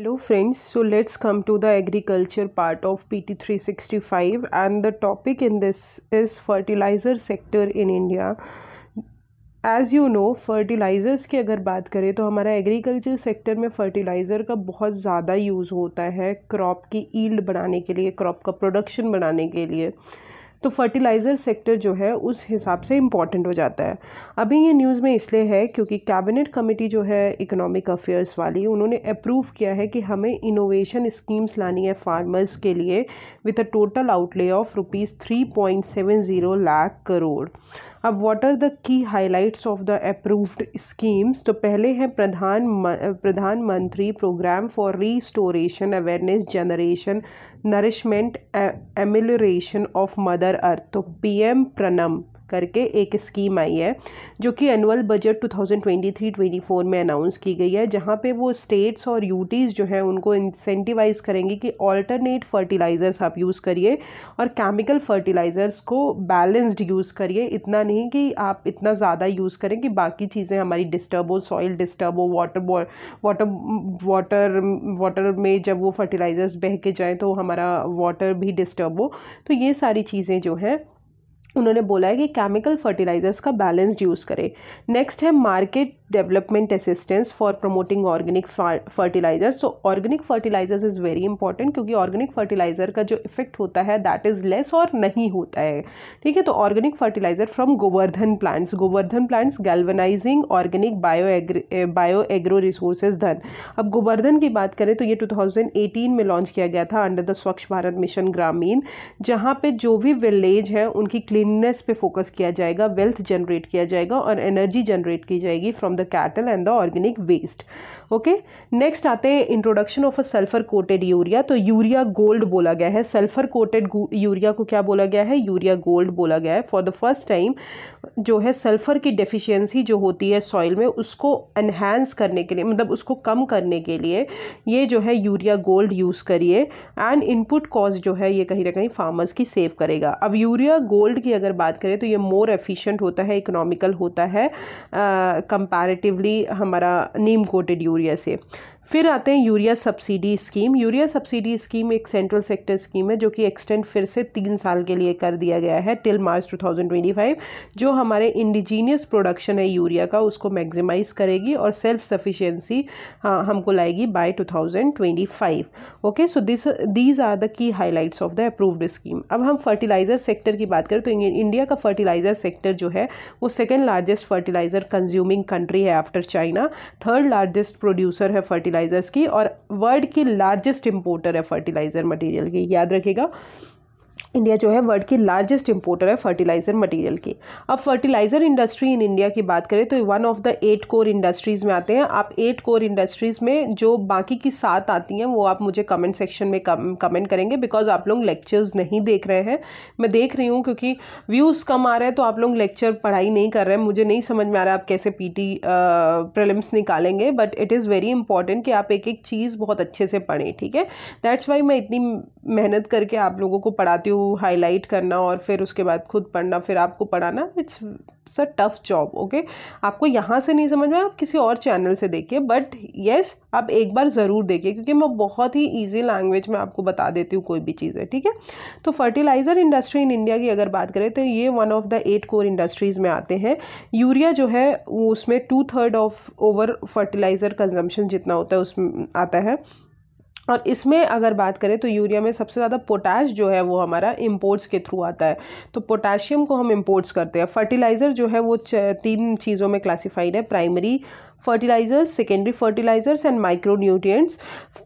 Hello friends so let's come to the agriculture part of P T three sixty five and the topic in this is fertiliser sector in India as you know fertilisers की अगर बात करें तो हमारा agriculture sector में fertiliser का बहुत ज़्यादा यूज़ होता है क्रॉप की ईल्ड बढ़ाने के लिए क्रॉप का प्रोडक्शन बढ़ाने के लिए तो फर्टिलाइज़र सेक्टर जो है उस हिसाब से इम्पॉर्टेंट हो जाता है अभी ये न्यूज़ में इसलिए है क्योंकि कैबिनेट कमेटी जो है इकोनॉमिक अफेयर्स वाली उन्होंने अप्रूव किया है कि हमें इनोवेशन स्कीम्स लानी है फार्मर्स के लिए with a total outlay of rupees three point seven zero lakh crore अब what are the key highlights of the approved schemes तो पहले हैं Pradhan Pradhan Mantri programme for restoration awareness generation nourishment amelioration of mother earth तो PM Pranam करके एक scheme आई है जो कि एनुअल बजट 2023-24 में अनाउंस की गई है जहाँ पे वो स्टेट्स और यूटीज़ जो हैं उनको इंसेंटिवाइज़ करेंगे कि ऑल्टरनेट फर्टिलाइज़र्स आप यूज़ करिए और केमिकल फर्टिलाइज़र्स को बैलेंस्ड यूज़ करिए इतना नहीं कि आप इतना ज़्यादा यूज़ करें कि बाकी चीज़ें हमारी डिस्टर्ब हो सॉइल डिस्टर्ब हो वाटर वाटर वाटर वाटर में जब वो फर्टिलाइज़र्स बह के जाएँ तो हमारा वाटर भी डिस्टर्ब हो तो ये सारी चीज़ें जो हैं उन्होंने बोला है कि केमिकल फर्टिलाइजर्स का बैलेंस्ड यूज़ करें नेक्स्ट है market development assistance for promoting organic fertilizer so organic fertilizers is very important क्योंकि ऑर्गेनिक फर्टिलाइजर का जो इफेक्ट होता है दैट इज़ लेस और नहीं होता है ठीक है तो organic fertilizer from Govardhan plants Govardhan plants galvanizing organic bio bio agro resources Dhan अब गोवर्धन की बात करें तो ये एटीन में लॉन्च किया गया था अंडर द स्वच्छ भारत मिशन ग्रामीण जहाँ पे जो भी विलेज है उनकी क्लीन क्लीननेस पे फोकस किया जाएगा वेल्थ जनरेट किया जाएगा और एनर्जी जनरेट की जाएगी from the cattle and the organic waste okay next आते हैं introduction of a sulphur coated urea तो यूरिया गोल्ड बोला गया है सल्फर कोटेड यूरिया को क्या बोला गया है यूरिया गोल्ड बोला गया है फॉर द फर्स्ट टाइम जो है सल्फ़र की डेफिशिएंसी जो होती है सॉइल में उसको इन्हेंस करने के लिए मतलब उसको कम करने के लिए ये जो है यूरिया गोल्ड यूज़ करिए एंड इनपुट कॉस्ट जो है ये कहीं ना कहीं फार्मर्स की सेव करेगा अब यूरिया गोल्ड की अगर बात करें तो ये मोर एफिशिएंट होता है इकोनॉमिकल होता है कंपैरेटिवली हमारा नीम कोटेड यूरिया से फिर आते हैं urea subsidy scheme urea subsidy scheme एक सेंट्रल सेक्टर स्कीम है जो कि एक्सटेंड फिर से तीन साल के लिए कर दिया गया है टिल मार्च 2025 जो हमारे इंडिजीनियस प्रोडक्शन है यूरिया का उसको मैक्सिमाइज करेगी और सेल्फ सफिशिएंसी हाँ, हमको लाएगी by 2025 okay so this these are the key highlights of the approved scheme अब हम फर्टिलाइज़र सेक्टर की बात करें तो इंडिया का फर्टिलाइज़र सेक्टर जो है वो second largest fertilizer consuming country है after China third largest producer है फर्टिलाइजर फर्टिलाइज़र्स की और वर्ल्ड की लार्जेस्ट इंपोर्टर है फर्टिलाइज़र मटेरियल की याद रखिएगा इंडिया जो है वर्ल्ड की लार्जेस्ट इंपोर्टर है फर्टिलाइज़र मटेरियल की अब फर्टिलाइज़र इंडस्ट्री इन इंडिया की बात करें तो one of the eight core industries में आते हैं आप एट कोर इंडस्ट्रीज़ में जो बाकी की सात आती हैं वो आप मुझे कमेंट सेक्शन में कम कमेंट करेंगे बिकॉज आप लोग लेक्चर्स नहीं देख रहे हैं मैं देख रही हूँ क्योंकि व्यूज़ कम आ रहे हैं तो आप लोग लेक्चर पढ़ाई नहीं कर रहे हैं मुझे नहीं समझ में आ रहा आप कैसे पी टी प्रलिम्स निकालेंगे but it is very important कि आप एक एक चीज़ बहुत अच्छे से पढ़ें ठीक है दैट्स वाई मैं इतनी मेहनत करके आप लोगों को पढ़ाती हूँ टू हाईलाइट करना और फिर उसके बाद खुद पढ़ना फिर आपको पढ़ाना it's a tough job okay आपको यहाँ से नहीं समझ में आप किसी और चैनल से देखिए बट येस आप एक बार ज़रूर देखिए क्योंकि मैं बहुत ही ईजी लैंग्वेज में आपको बता देती हूँ कोई भी चीज़ें ठीक है तो फर्टिलाइज़र इंडस्ट्री इन इंडिया की अगर बात करें तो ये one of the eight core industries में आते हैं यूरिया जो है वो उसमें two third of over fertilizer consumption जितना होता है उसमें आता है और इसमें अगर बात करें तो यूरिया में सबसे ज़्यादा पोटाश जो है वो हमारा इम्पोर्ट्स के थ्रू आता है तो पोटाशियम को हम इम्पोर्ट्स करते हैं फर्टिलाइज़र जो है वो तीन चीज़ों में क्लासिफाइड है primary fertilizers secondary fertilizers and micro nutrients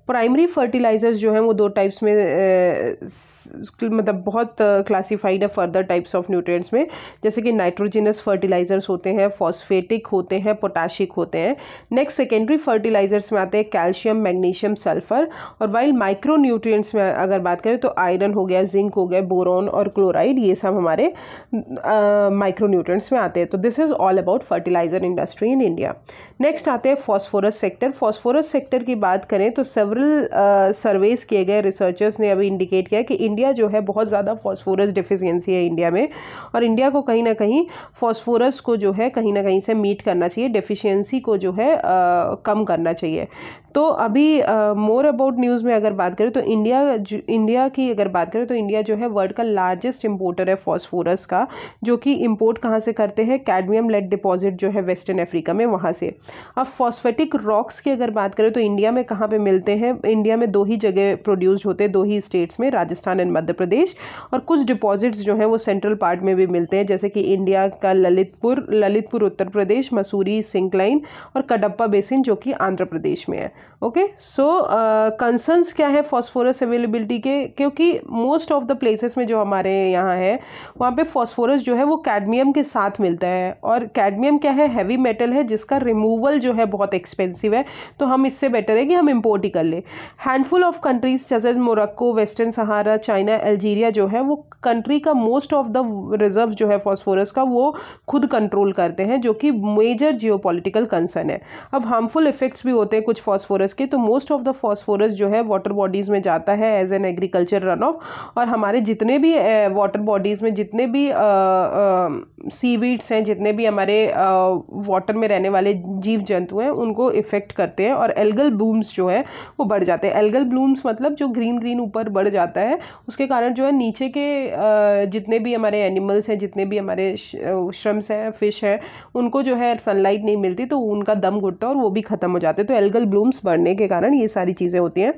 primary fertilizers जो हैं वो दो टाइप्स में मतलब बहुत क्लासिफाइड है फर्दर टाइप्स ऑफ न्यूट्रिएंट्स में जैसे कि नाइट्रोजिनस फर्टिलाइजर्स होते हैं फॉस्फेटिक होते हैं पोटाशिक होते हैं नेक्स्ट सेकेंडरी फर्टिलाइजर्स में आते हैं कैल्शियम मैग्नीशियम सल्फर और वाइल माइक्रो न्यूट्रियट्स में अगर बात करें तो आयरन हो गया जिंक हो गया बोरोन और क्लोराइड ये सब हमारे माइक्रो न्यूट्रियट्स में आते हैं तो this is all about fertilizer industry in India next आते हैं फॉस्फोरस सेक्टर फॉस्फोरस सेक्टर की बात करें तो सेवरल सर्वेस uh, किए गए रिसर्चर्स ने अभी इंडिकेट किया कि इंडिया जो है बहुत ज़्यादा फॉस्फोरस डिफिशियंसी है इंडिया में और इंडिया को कहीं ना कहीं फॉस्फोरस को जो है कहीं ना कहीं से मीट करना चाहिए डिफिशियंसी को जो है आ, uh, कम करना चाहिए तो अभी मोर अबाउट न्यूज़ में अगर बात करें तो इंडिया इंडिया की अगर बात करें तो इंडिया जो है वर्ल्ड का लार्जेस्ट इम्पोर्टर है फॉस्फोरस का जो कि इम्पोर्ट कहाँ से करते हैं कैडमियम लेड डिपॉजिट जो है वेस्टर्न अफ्रीका में वहाँ से अब फॉस्फेटिक रॉक्स की अगर बात करें तो इंडिया में कहाँ पे मिलते हैं इंडिया में दो ही जगह प्रोड्यूस होते हैं दो ही स्टेट्स में राजस्थान एंड मध्य प्रदेश और कुछ डिपॉजिट्स जो हैं वो सेंट्रल पार्ट में भी मिलते हैं जैसे कि इंडिया का ललितपुर ललितपुर उत्तर प्रदेश मसूरी सिंकलाइन और कडप्पा बेसिन जो कि आंध्र प्रदेश में है ओके सो कंसर्न्स क्या है फॉस्फोरस अवेलेबिलिटी के क्योंकि मोस्ट ऑफ द प्लेसेस में जो हमारे यहाँ है वहाँ पे फॉस्फोरस जो है वो कैडमियम के साथ मिलता है और कैडमियम क्या है हैवी मेटल है जिसका रिमूव रिमूवल जो है बहुत एक्सपेंसिव है तो हम इससे बेटर है कि हम इम्पोर्ट ही कर लें हैंडफुल ऑफ कंट्रीज़ जैसे Morocco western Sahara China Algeria जो है वो कंट्री का मोस्ट ऑफ द रिजर्व जो है फॉस्फोरस का वो खुद कंट्रोल करते हैं जो कि मेजर जियो कंसर्न है अब हार्मफुल इफेक्ट्स भी होते हैं कुछ फॉस्फोरस के तो मोस्ट ऑफ द फॉस्फोरस जो है वाटर बॉडीज़ में जाता है as an agriculture run off और हमारे जितने भी वाटर बॉडीज़ में जितने भी सी वीड्स हैं जितने भी हमारे वाटर में रहने वाले जीव जंतु हैं उनको इफ़ेक्ट करते हैं और एल्गल ब्लूम्स जो है वो बढ़ जाते हैं एल्गल ब्लूम्स मतलब जो ग्रीन ग्रीन ऊपर बढ़ जाता है उसके कारण जो है नीचे के जितने भी हमारे एनिमल्स हैं जितने भी हमारे श्रम्स हैं फिश हैं उनको जो है सनलाइट नहीं मिलती तो उनका दम घुटता और वो भी ख़त्म हो जाते हैं तो एल्गल ब्लूम्स बढ़ने के कारण ये सारी चीज़ें होती हैं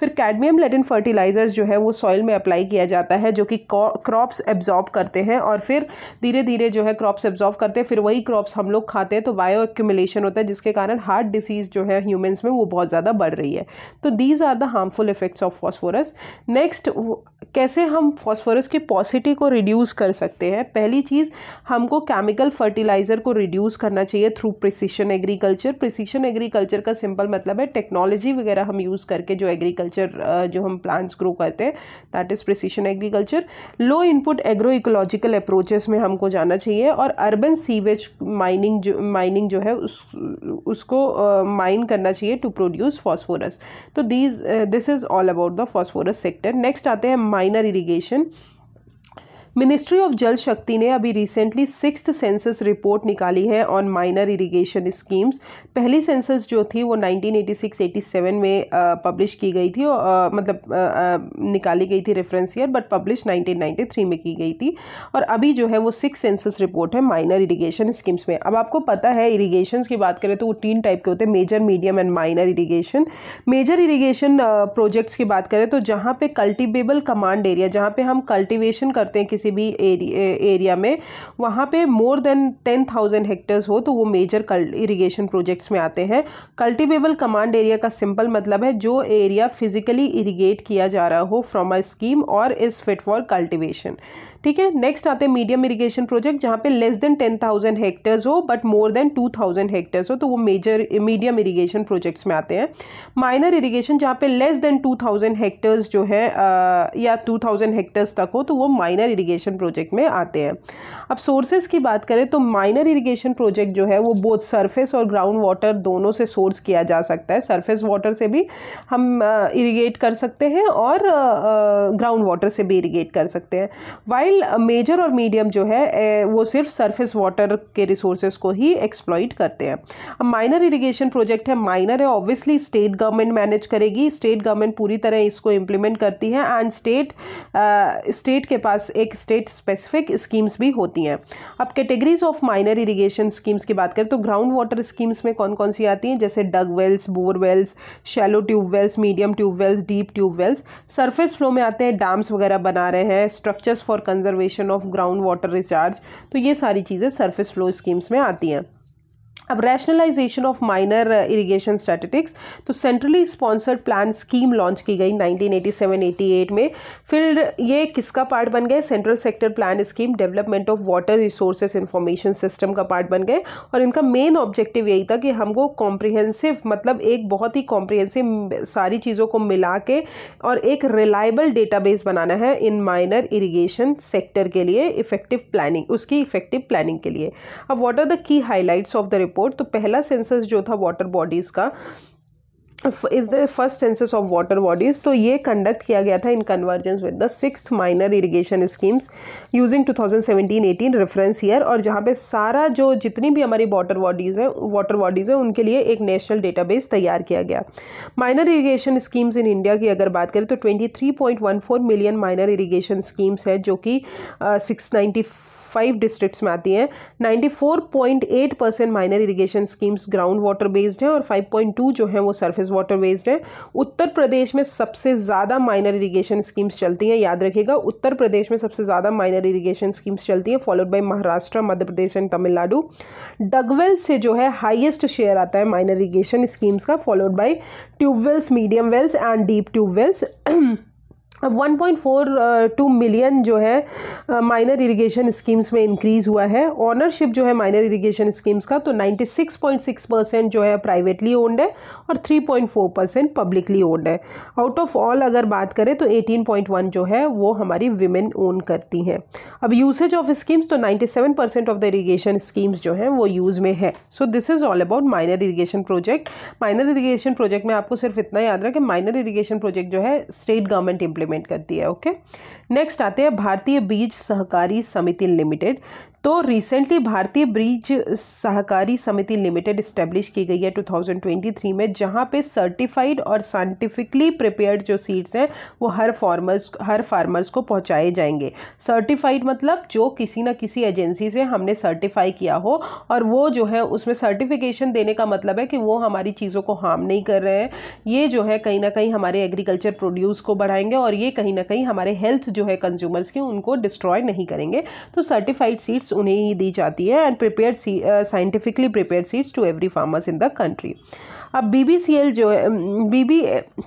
फिर कैडमियम लेटिन फर्टिलाइज़र्स जो है वो सॉइल में अप्लाई किया जाता है जो कि क्रॉप्स एब्जॉर्ब करते हैं और फिर धीरे धीरे जो है क्रॉप्स एब्जॉर्ब करते हैं फिर वही क्रॉप्स हम लोग खाते हैं तो बायो एक्यूमिलेशन होता है जिसके कारण हार्ट डिसीज़ जो है ह्यूमन्स में वो बहुत ज़्यादा बढ़ रही है तो these are the harmful effects of phosphorus next कैसे हम फॉस्फोरस की पॉसिटी को रिड्यूस कर सकते हैं पहली चीज़ हमको केमिकल फर्टिलाइज़र को रिड्यूस करना चाहिए through precision agriculture precision agriculture का सिंपल मतलब है टेक्नोलॉजी वगैरह हम यूज़ करके जो एग्रीकल्चर जो हम प्लांट्स ग्रो करते हैं that is precision agriculture low input agro ecological approaches में हमको जाना चाहिए और अर्बन सीवेज माइनिंग जो माइनिंग जो है उस उसको माइन करना चाहिए टू प्रोड्यूस फॉस्फोरस तो these this is all about the phosphorus sector next आते हैं माइनर इरीगेशन मिनिस्ट्री ऑफ जल शक्ति ने अभी रिसेंटली सिक्स सेंसस रिपोर्ट निकाली है ऑन माइनर इरिगेशन स्कीम्स पहली सेंसस जो थी वो 1986-87 में पब्लिश की गई थी और मतलब आ, निकाली गई थी रेफरेंस ईयर बट पब्लिश 1993 में की गई थी और अभी जो है वो सिक्स सेंसस रिपोर्ट है माइनर इरीगेशन स्कीम्स में अब आपको पता है इरीगेशन की बात करें तो वो तीन टाइप के होते हैं major medium and minor irrigation major irrigation projects की बात करें तो जहाँ पे कल्टिवेबल कमांड एरिया जहाँ पे हम कल्टिवेशन करते हैं किसी किसी भी एरिया में वहाँ पे more than ten thousand hectares हो तो वो मेजर इरिगेशन प्रोजेक्ट्स में आते हैं कल्टिवेबल कमांड एरिया का सिंपल मतलब है जो एरिया फिजिकली इरीगेट किया जा रहा हो फ्रॉम अ स्कीम और इज़ फिट फॉर कल्टिवेशन ठीक है नेक्स्ट आते हैं मीडियम इरीगेशन प्रोजेक्ट जहाँ पे less than ten thousand hectares हो but more than two thousand hectares हो तो वो मेजर मीडियम इरीगेशन प्रोजेक्ट्स में आते हैं माइनर इरीगेशन जहाँ पे less than two thousand hectares जो है आ, या टू थाउजेंड हेक्टर्स तक हो तो वो माइनर इरीगेशन प्रोजेक्ट में आते हैं अब सोर्सेज की बात करें तो माइनर इरीगेशन प्रोजेक्ट जो है वो बोथ सरफेस और ग्राउंड वाटर दोनों से सोर्स किया जा सकता है सरफेस वाटर से भी हम इरीगेट कर सकते हैं और ग्राउंड वाटर से भी इरीगेट कर सकते हैं वाइल वाइल मेजर और मीडियम जो है वो सिर्फ सरफेस वाटर के रिसोर्सेज को ही एक्सप्लॉइट करते हैं अब माइनर इरीगेशन प्रोजेक्ट है माइनर है ऑब्वियसली स्टेट गवर्नमेंट मैनेज करेगी स्टेट गवर्नमेंट पूरी तरह इसको इम्प्लीमेंट करती है एंड स्टेट स्टेट के पास एक स्टेट स्पेसिफिक स्कीम्स भी होती हैं अब categories of minor irrigation schemes की बात करें तो ग्राउंड वाटर स्कीम्स में कौन कौन सी आती हैं जैसे dug wells bore wells tube wells medium tubewells deep wells surface flow में आते हैं डैम्स वगैरह बना रहे हैं structures for conservation of ground water recharge तो ये सारी चीज़ें सरफेस फ्लो स्कीम्स में आती हैं अब rationalization of minor irrigation statistics तो centrally sponsored plan scheme launch की गई 1987-88 में फिर ये किसका पार्ट बन गए central sector plan scheme development of water resources information system का पार्ट बन गए और इनका मेन ऑब्जेक्टिव यही था कि हमको कॉम्प्रिहेंसिव मतलब एक बहुत ही कॉम्प्रिहेंसिव सारी चीज़ों को मिला के और एक रिलायबल डेटाबेस बनाना है इन माइनर इरीगेशन सेक्टर के लिए इफेक्टिव प्लानिंग उसकी इफेक्टिव प्लानिंग के लिए अब what are the key highlights of the report report तो पहला सेंसस जो था वाटर बॉडीज़ का is the first census of water bodies तो ये कंडक्ट किया गया था in convergence with the six minor irrigation schemes using 2017-18 reference year और जहाँ पे सारा जो जितनी भी हमारी वाटर बॉडीज़ हैं वाटर बॉडीज़ हैं उनके लिए एक नेशनल डेटाबेस तैयार किया गया minor irrigation schemes in India की अगर बात करें तो 23.14 मिलियन माइनर इरीगेशन स्कीम्स हैं जो कि सिक्स uh, फाइव डिस्ट्रिक्ट्स में आती है eight percent minor irrigation schemes ground water based हैं और फाइव पॉइंट टू जो है वो सरफेस वाटर बेस्ड हैं उत्तर प्रदेश में सबसे ज़्यादा माइनर इरीगेशन स्कीम्स चलती हैं याद रखिएगा उत्तर प्रदेश में सबसे ज़्यादा माइनर इरीगेशन स्कीम्स चलती हैं followed by Maharashtra Madhya Pradesh and Tamil Nadu dugwell से जो है हाइएस्ट शेयर आता है माइनर इरीगेशन स्कीम्स का followed by tubewells medium wells and deep tubewells अब 1.42 मिलियन uh, जो है माइनर इरिगेशन स्कीम्स में इंक्रीज़ हुआ है ऑनरशिप जो है माइनर इरिगेशन स्कीम्स का तो 96.6 परसेंट जो है प्राइवेटली ओन्ड है और 3.4 परसेंट पब्लिकली ओन्ड है आउट ऑफ ऑल अगर बात करें तो 18.1 जो है वो हमारी विमेन ओन करती हैं अब यूसेज ऑफ स्कीम्स तो 97 percent of the irrigation schemes जो हैं वो यूज़ में है so this is all about minor irrigation project minor irrigation project में आपको सिर्फ इतना याद रहा कि माइनर इरीगेशन प्रोजेक्ट जो है स्टेट गवर्नमेंट इम्प्लीमेंट इम्प्लीमेंट करती है ओके नेक्स्ट आते हैं भारतीय बीज सहकारी समिति लिमिटेड तो रिसेंटली भारतीय ब्रिज सहकारी समिति लिमिटेड इस्टेब्लिश की गई है 2023 में जहाँ पे सर्टिफाइड और साइंटिफिकली प्रिपेयर्ड जो सीड्स हैं वो हर फार्मर्स हर फार्मर्स को पहुँचाए जाएंगे सर्टिफाइड मतलब जो किसी ना किसी एजेंसी से हमने सर्टिफाई किया हो और वो जो है उसमें सर्टिफिकेशन देने का मतलब है कि वो हमारी चीज़ों को हार्म नहीं कर रहे हैं ये जो है कहीं ना कहीं हमारे एग्रीकल्चर प्रोड्यूस को बढ़ाएंगे और ये कहीं ना कहीं हमारे हेल्थ जो है कंज्यूमर्स की उनको डिस्ट्रॉय नहीं करेंगे तो सर्टिफाइड सीड्स उन्हें ही दी जाती है and prepare scientifically prepare seeds to every farmers in the country अब बी जो है बी um,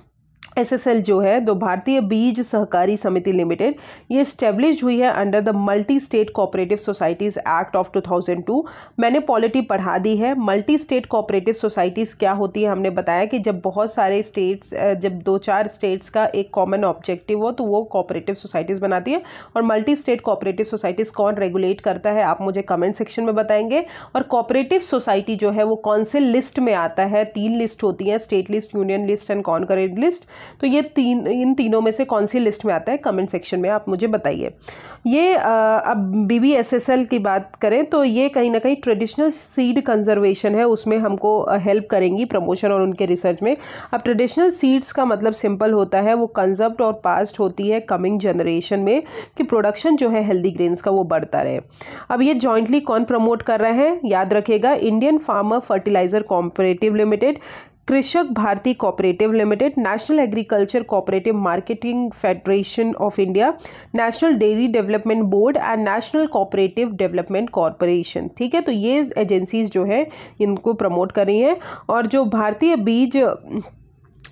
एसएसएल जो है दो भारतीय बीज सहकारी समिति लिमिटेड ये स्टेब्लिश हुई है under the multi state cooperative societies act of 2002 मैंने पॉलिटी पढ़ा दी है मल्टी स्टेट कोऑपरेटिव सोसाइटीज़ क्या होती है हमने बताया कि जब बहुत सारे स्टेट्स जब दो चार स्टेट्स का एक कॉमन ऑब्जेक्टिव हो तो वो कॉपरेटिव सोसाइटीज़ बनाती है और मल्टी स्टेट कोऑपरेटिव सोसाइटीज़ कौन रेगुलेट करता है आप मुझे कमेंट सेक्शन में बताएंगे और कॉपरेटिव सोसाइटी जो है वो कौन से लिस्ट में आता है तीन लिस्ट होती हैं state list union list and con list तो ये तीन इन तीनों में से कौन सी लिस्ट में आता है कमेंट सेक्शन में आप मुझे बताइए ये आ, अब B B S S L की बात करें तो ये कहीं ना कहीं ट्रेडिशनल सीड कंजर्वेशन है उसमें हमको हेल्प करेंगी प्रमोशन और उनके रिसर्च में अब ट्रेडिशनल सीड्स का मतलब सिंपल होता है वो कंजर्व्ड और पास्ट होती है कमिंग जनरेशन में कि प्रोडक्शन जो है हेल्दी ग्रेन्स का वो बढ़ता रहे अब ये जॉइंटली कौन प्रमोट कर रहे हैं याद रखेगा Indian farmer fertilizer cooperative limited Krishak Bharati cooperative limited national agriculture cooperative marketing federation of India national dairy development board and national cooperative development corporation ठीक है तो ये एजेंसीज जो है इनको प्रमोट कर रही हैं और जो भारतीय बीज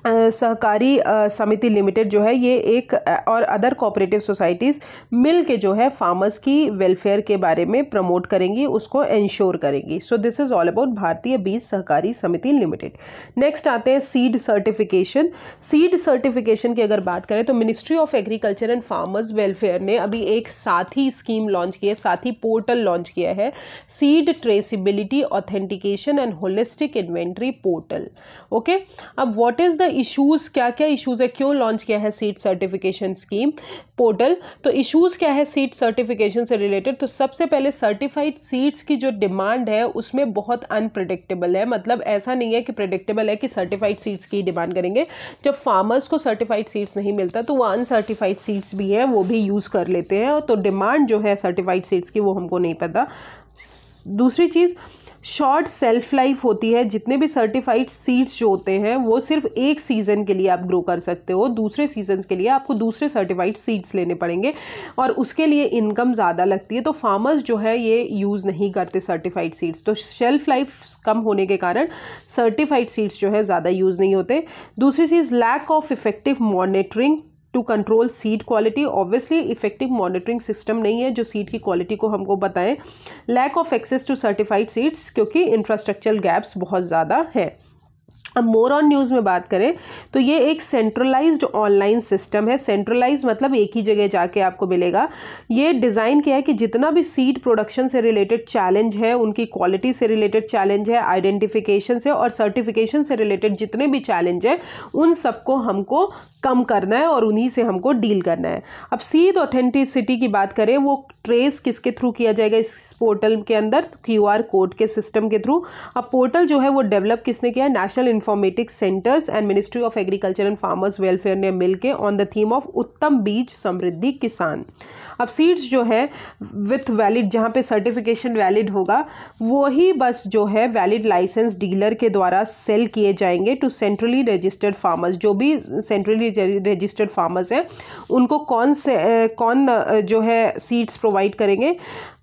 सहकारी समिति लिमिटेड जो है ये एक और अदर कोऑपरेटिव सोसाइटीज़ मिल के जो है फार्मर्स की वेलफेयर के बारे में प्रमोट करेंगी उसको इंश्योर करेंगी so this is all about Bharatiya Beej सहकारी समिति लिमिटेड नेक्स्ट आते हैं सीड सर्टिफिकेशन सीड सर्टिफिकेशन की अगर बात करें तो ministry of agriculture and farmers welfare ने अभी एक साथी स्कीम लॉन्च की है साथी पोर्टल लॉन्च किया है seed traceability authentication and holistic inventory portal okay अब वॉट इज़ द इश्यूज़ क्या क्या इश्यूज़ है क्यों लॉन्च किया है सीट सर्टिफिकेशन स्कीम पोर्टल तो इश्यूज़ क्या है सीट सर्टिफिकेशन से रिलेटेड तो सबसे पहले सर्टिफाइड सीट्स की जो डिमांड है उसमें बहुत अनप्रडिक्टेबल है मतलब ऐसा नहीं है कि प्रडिक्टेबल है कि सर्टिफाइड सीट्स की डिमांड करेंगे जब फार्मर्स को सर्टिफाइड सीट्स नहीं मिलता तो वो अनसर्टिफाइड सीट्स भी हैं वो भी यूज़ कर लेते हैं तो डिमांड जो है सर्टिफाइड सीट्स की वो हमको नहीं पता दूसरी चीज़ शॉर्ट सेल्फ लाइफ होती है जितने भी सर्टिफाइड सीड्स जो होते हैं वो सिर्फ एक सीज़न के लिए आप ग्रो कर सकते हो दूसरे सीजन के लिए आपको दूसरे सर्टिफाइड सीड्स लेने पड़ेंगे और उसके लिए इनकम ज़्यादा लगती है तो फार्मर्स जो है ये यूज़ नहीं करते सर्टिफाइड सीड्स तो शेल्फ लाइफ कम होने के कारण सर्टिफाइड सीड्स जो है ज़्यादा यूज़ नहीं होते दूसरी चीज़ lack of effective monitoring to control seed quality obviously effective monitoring system नहीं है जो सीड की क्वालिटी को हमको बताएं lack of access to certified seeds क्योंकि इंफ्रास्ट्रक्चर गैप्स बहुत ज़्यादा है अब मोर ऑन न्यूज़ में बात करें तो ये एक सेंट्रलाइज्ड ऑनलाइन सिस्टम है सेंट्रलाइज मतलब एक ही जगह जाके आपको मिलेगा ये डिज़ाइन क्या है कि जितना भी सीड प्रोडक्शन से रिलेटेड चैलेंज है उनकी क्वालिटी से रिलेटेड चैलेंज है आइडेंटिफिकेशन से और सर्टिफिकेशन से रिलेटेड जितने भी चैलेंज हैं उन सबको हमको कम करना है और उन्हीं से हमको डील करना है अब सीध ऑथेंटिसिटी की बात करें वो ट्रेस किसके थ्रू किया जाएगा इस पोर्टल के अंदर क्यू कोड के सिस्टम के थ्रू अब पोर्टल जो है वो डेवलप किसने किया है national informatics centres and ministry of agriculture and farmers welfare ने मिलके ऑन द थीम ऑफ उत्तम बीज समृद्धि किसान अब सीड्स जो है विथ वैलिड जहाँ पे सर्टिफिकेशन वैलिड होगा वही बस जो है वैलिड लाइसेंस डीलर के द्वारा सेल किए जाएंगे टू सेंट्रली रजिस्टर्ड फार्मर्स जो भी सेंट्रली रजिस्टर्ड फार्मर्स हैं उनको कौन से कौन जो है सीड्स प्रोवाइड करेंगे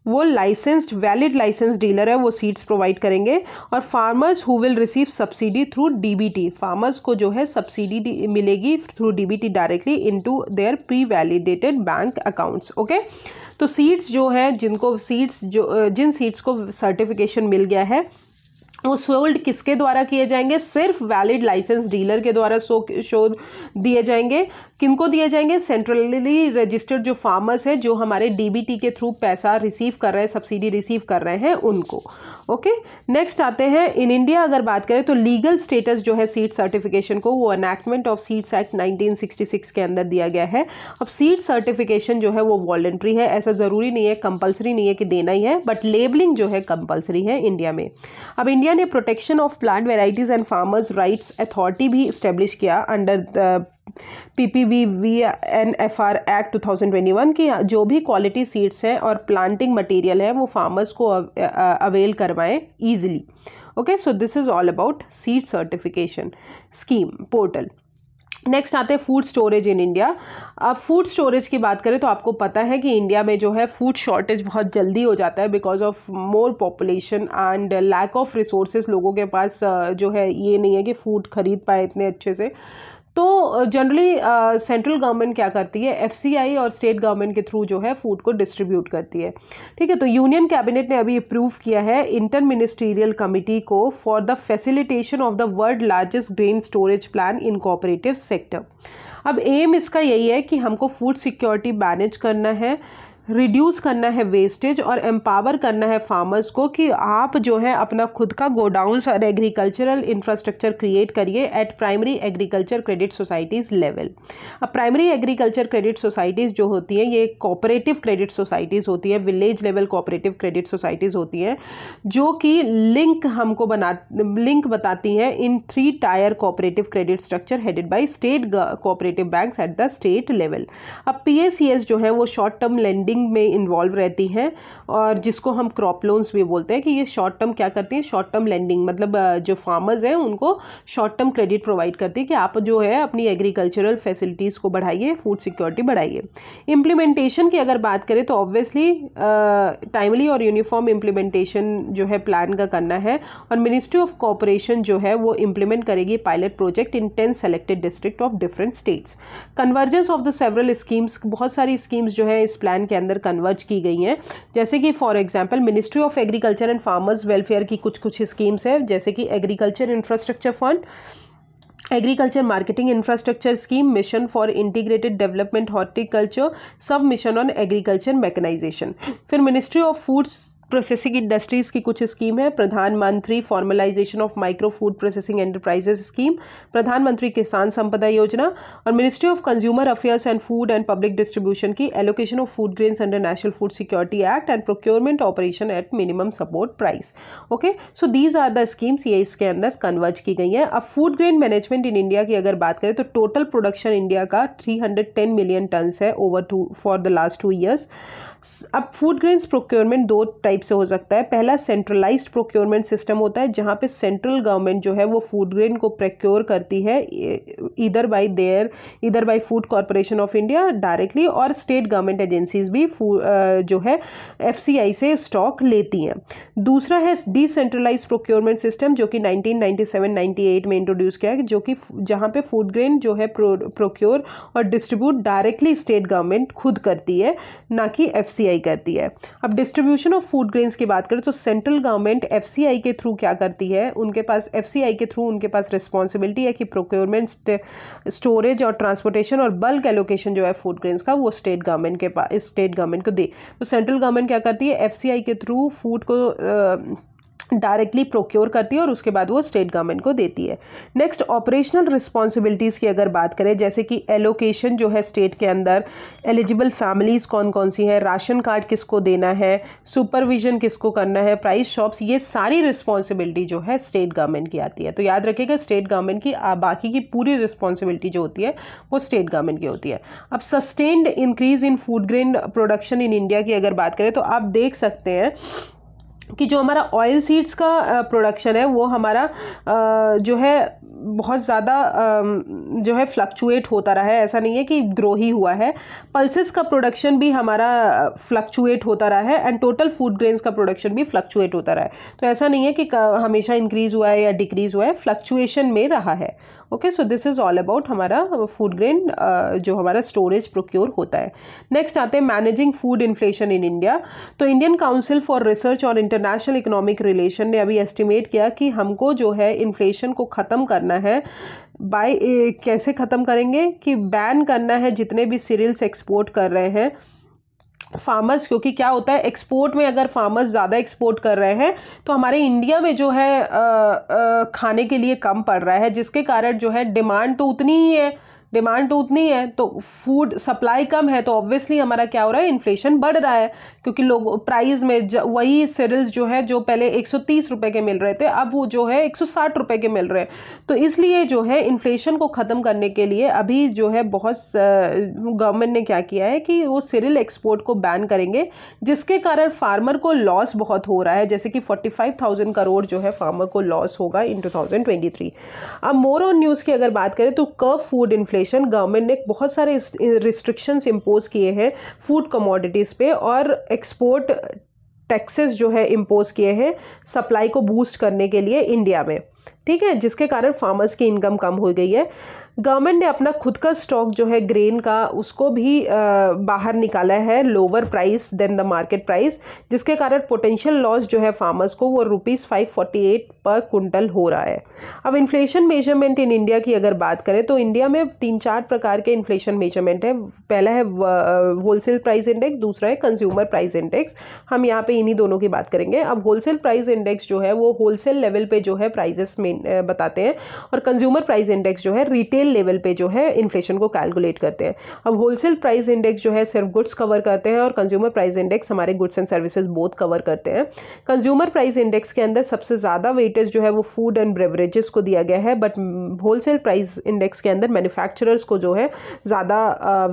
वो लाइसेंस्ड वैलिड लाइसेंस डीलर है वो सीड्स प्रोवाइड करेंगे और farmers who will receive subsidy through DBT farmers को जो है सब्सिडी मिलेगी through DBT directly into their pre validated bank accounts okay तो सीड्स जो है जिनको सीड्स जो जिन सीड्स को सर्टिफिकेशन मिल गया है वो सोल्ड किसके द्वारा किए जाएंगे सिर्फ वैलिड लाइसेंस डीलर के द्वारा शो शो दिए जाएंगे किनको दिए जाएंगे सेंट्रली रजिस्टर्ड जो फार्मर्स हैं जो हमारे डीबीटी के थ्रू पैसा रिसीव कर रहे हैं सब्सिडी रिसीव कर रहे हैं उनको ओके नेक्स्ट आते हैं इन इंडिया अगर बात करें तो लीगल स्टेटस जो है सीट सर्टिफिकेशन को वो enactment of seeds act nineteen के अंदर दिया गया है अब सीट सर्टिफिकेशन जो है वो वॉल्ट्री है ऐसा ज़रूरी नहीं है कंपल्सरी नहीं है कि देना ही है बट लेबलिंग जो है कंपल्सरी है इंडिया में अब इंडिया इंडिया ने protection of plant varieties and farmers rights authority भी इस्टेब्लिश किया under the P P V V N F R act two thousand twenty one की जो भी क्वालिटी सीड्स हैं और प्लांटिंग मटेरियल है वो फार्मर्स को अवेल करवाएं easily okay so this is all about seed certification scheme portal next आते हैं फूड स्टोरेज इन इंडिया अब फूड स्टोरेज की बात करें तो आपको पता है कि इंडिया में जो है फूड शॉर्टेज बहुत जल्दी हो जाता है because of more population and lack of resources लोगों के पास जो है ये नहीं है कि फूड खरीद पाए इतने अच्छे से तो जनरली सेंट्रल गवर्नमेंट क्या करती है एफसीआई और स्टेट गवर्नमेंट के थ्रू जो है फूड को डिस्ट्रीब्यूट करती है ठीक है तो यूनियन कैबिनेट ने अभी अप्रूव किया है इंटर मिनिस्ट्रियल कमिटी को for the facilitation of the world largest grain storage plan in cooperative sector अब एम इसका यही है कि हमको फूड सिक्योरिटी मैनेज करना है रिड्यूस करना है वेस्टेज और एम्पावर करना है फार्मर्स को कि आप जो है अपना खुद का गोडाउंस और एग्रीकल्चरल इंफ्रास्ट्रक्चर क्रिएट करिए at primary agriculture credit societies level अब प्राइमरी एग्रीकल्चर क्रेडिट सोसाइटीज़ जो होती हैं ये कोऑपरेटिव क्रेडिट सोसाइटीज़ होती हैं village level cooperative credit societies होती हैं जो कि लिंक हमको बना लिंक बताती हैं in three tier cooperative credit structure headed by state cooperative bank at the state level अब पी जो है वो शॉर्ट टर्म लेंडिंग लेंडिंग में इन्वॉल्व रहती हैं और जिसको हम क्रॉप लोन्स भी बोलते हैं कि ये शॉर्ट टर्म क्या करती हैं शॉर्ट टर्म लेंडिंग मतलब जो फार्मर्स हैं उनको शॉर्ट टर्म क्रेडिट प्रोवाइड करती है कि आप जो है अपनी एग्रीकल्चरल फैसिलिटीज़ को बढ़ाइए फूड सिक्योरिटी बढ़ाइए इम्प्लीमेंटेशन की अगर बात करें तो ऑब्वियसली टाइमली और यूनिफॉर्म इम्प्लीमेंटेशन जो है प्लान का करना है और मिनिस्ट्री ऑफ कॉपरेशन जो है वो इम्प्लीमेंट करेगी pilot project in ten selected district of different states convergence of the several schemes बहुत सारी स्कीम्स जो है इस प्लान के अंदर कन्वर्ज की गई हैं जैसे कि for example ministry of agriculture and farmers welfare की कुछ कुछ स्कीम्स हैं जैसे कि agriculture infrastructure fund agriculture marketing infrastructure scheme mission for integrated development horticulture sub mission on agriculture mechanisation फिर ministry of foods processing industries की कुछ scheme है प्रधानमंत्री formalisation of micro food processing enterprises scheme प्रधानमंत्री किसान संपदा योजना और ministry of consumer affairs and food and public distribution की allocation of food grains under national food security act and procurement operation at minimum support price okay so these are the schemes ये इसके अंदर converge की गई है अब food grain management in India की अगर बात करें तो टोटल प्रोडक्शन इंडिया का टेन मिलियन टन है over two for the last two years अब फूड ग्रेन्स प्रोक्योरमेंट दो टाइप से हो सकता है पहला सेंट्रलाइज्ड प्रोक्योरमेंट सिस्टम होता है जहाँ पे सेंट्रल गवर्नमेंट जो है वो फूड ग्रेन को प्रोक्योर करती है इधर बाय देयर इधर by food corporation of India directly और स्टेट गवर्नमेंट एजेंसीज भी जो है एफ से स्टॉक लेती हैं दूसरा है डिसेंट्रलाइज प्रोक्योरमेंट सिस्टम जो कि नाइनटीन 98 में इंट्रोड्यूस किया गया जो कि जहाँ पे फूड ग्रेन जो है प्रोक्योर और डिस्ट्रीब्यूट डायरेक्टली स्टेट गवर्नमेंट खुद करती है ना कि एफ एफसीआई करती है अब डिस्ट्रीब्यूशन ऑफ फूड ग्रेन्स की बात करें तो सेंट्रल गवर्नमेंट एफसीआई के थ्रू क्या करती है उनके पास एफसीआई के थ्रू उनके पास रिस्पॉन्सिबिलिटी है कि प्रोक्योरमेंट स्टोरेज और ट्रांसपोर्टेशन और बल्क एलोकेशन जो है फूड ग्रेन्स का वो स्टेट गवर्नमेंट के पास स्टेट गवर्नमेंट को दे तो सेंट्रल गवर्नमेंट क्या करती है एफ के थ्रू फूड को डायरेक्टली प्रोक्योर करती है और उसके बाद वो स्टेट गवर्नमेंट को देती है नेक्स्ट ऑपरेशनल रिस्पॉन्सिबिलिटीज़ की अगर बात करें जैसे कि एलोकेशन जो है स्टेट के अंदर एलिजिबल फैमिलीज़ कौन कौन सी हैं राशन कार्ड किसको देना है सुपरविजन किसको करना है प्राइस शॉप्स ये सारी रिस्पॉन्सिबिलिटी जो है स्टेट गवर्नमेंट की आती है तो याद रखिएगा स्टेट गवर्नमेंट की बाकी की पूरी रिस्पॉन्सिबिलिटी जो होती है वो स्टेट गवर्नमेंट की होती है अब sustained increase in food grain production in India की अगर बात करें तो आप देख सकते हैं कि जो हमारा ऑयल सीड्स का प्रोडक्शन है वो हमारा जो है बहुत ज़्यादा जो है फ्लक्चुएट होता रहा है ऐसा नहीं है कि ग्रो ही हुआ है पल्सेस का प्रोडक्शन भी हमारा फ्लक्चुएट होता रहा है एंड टोटल फूड ग्रेन्स का प्रोडक्शन भी फ्लक्चुएट होता रहा है तो ऐसा नहीं है कि हमेशा इंक्रीज़ हुआ है या डिक्रीज़ हुआ है फ्लक्चुएशन में रहा है okay so this is all about हमारा फूड uh, ग्रेन uh, जो हमारा स्टोरेज प्रोक्योर होता है नेक्स्ट आते हैं managing food inflation in India तो इंडियन काउंसिल फॉर रिसर्च और इंटरनेशनल इकोनॉमिक रिलेशन ने अभी एस्टिमेट किया कि हमको जो है इन्फ्लेशन को ख़त्म करना है बाय uh, कैसे ख़त्म करेंगे कि बैन करना है जितने भी सीरियल्स एक्सपोर्ट कर रहे हैं फार्मर्स क्योंकि क्या होता है एक्सपोर्ट में अगर फार्मर्स ज़्यादा एक्सपोर्ट कर रहे हैं तो हमारे इंडिया में जो है आ, आ, खाने के लिए कम पड़ रहा है जिसके कारण जो है डिमांड तो उतनी ही है डिमांड तो उतनी है तो फूड सप्लाई कम है तो ऑब्वियसली हमारा क्या हो रहा है इन्फ्लेशन बढ़ रहा है क्योंकि लोग प्राइस में वही सीरियल्स जो है जो पहले एक सौ के मिल रहे थे अब वो जो है एक सौ के मिल रहे हैं तो इसलिए जो है इन्फ्लेशन को ख़त्म करने के लिए अभी जो है बहुत गवर्नमेंट ने क्या किया है कि वो सीरियल एक्सपोर्ट को बैन करेंगे जिसके कारण फार्मर को लॉस बहुत हो रहा है जैसे कि फोर्टी फाइव थाउजेंड करोड़ जो है फार्मर को लॉस होगा in two thousand twenty three अब मोर ऑन न्यूज़ की अगर बात करें तो curb food inflation regulation government ने बहुत सारे रिस्ट्रिक्शंस इम्पोज किए हैं फूड कमोडिटीज़ पे और एक्सपोर्ट टैक्सेस जो है इम्पोज किए हैं सप्लाई को बूस्ट करने के लिए इंडिया में ठीक है जिसके कारण फार्मर्स की इनकम कम हो गई है गवर्नमेंट ने अपना खुद का स्टॉक जो है ग्रेन का उसको भी बाहर निकाला है lower price than the market price जिसके कारण पोटेंशियल लॉस जो है फार्मर्स को वो रुपीज़ फाइव फोर्टी एट पर कुंटल हो रहा है अब इन्फ्लेशन मेजरमेंट इन इंडिया की अगर बात करें तो इंडिया में तीन चार प्रकार के इन्फ्लेशन मेजरमेंट है पहला है होलसेल प्राइस इंडेक्स दूसरा है कंज्यूमर प्राइस इंडेक्स हम यहाँ पे इन्हीं दोनों की बात करेंगे अब होलसेल प्राइस इंडेक्स जो है वो होलसेल लेवल पे जो है प्राइजेस में बताते हैं और कंज्यूमर प्राइस इंडेक्स जो है रिटेल लेवल पे जो है इन्फ्लेशन को कैलकुलेट करते हैं अब होलसेल प्राइस इंडेक्स जो है सिर्फ गुड्स कवर करते हैं और कंज्यूमर प्राइस इंडेक्स हमारे goods and services both cover करते हैं कंज्यूमर प्राइस इंडेक्स के अंदर सबसे ज़्यादा वेटेज जो है वो फूड एंड बेवरेजेस को दिया गया है बट होलसेल प्राइस इंडेक्स के अंदर मैन्युफैक्चरर्स को जो है ज़्यादा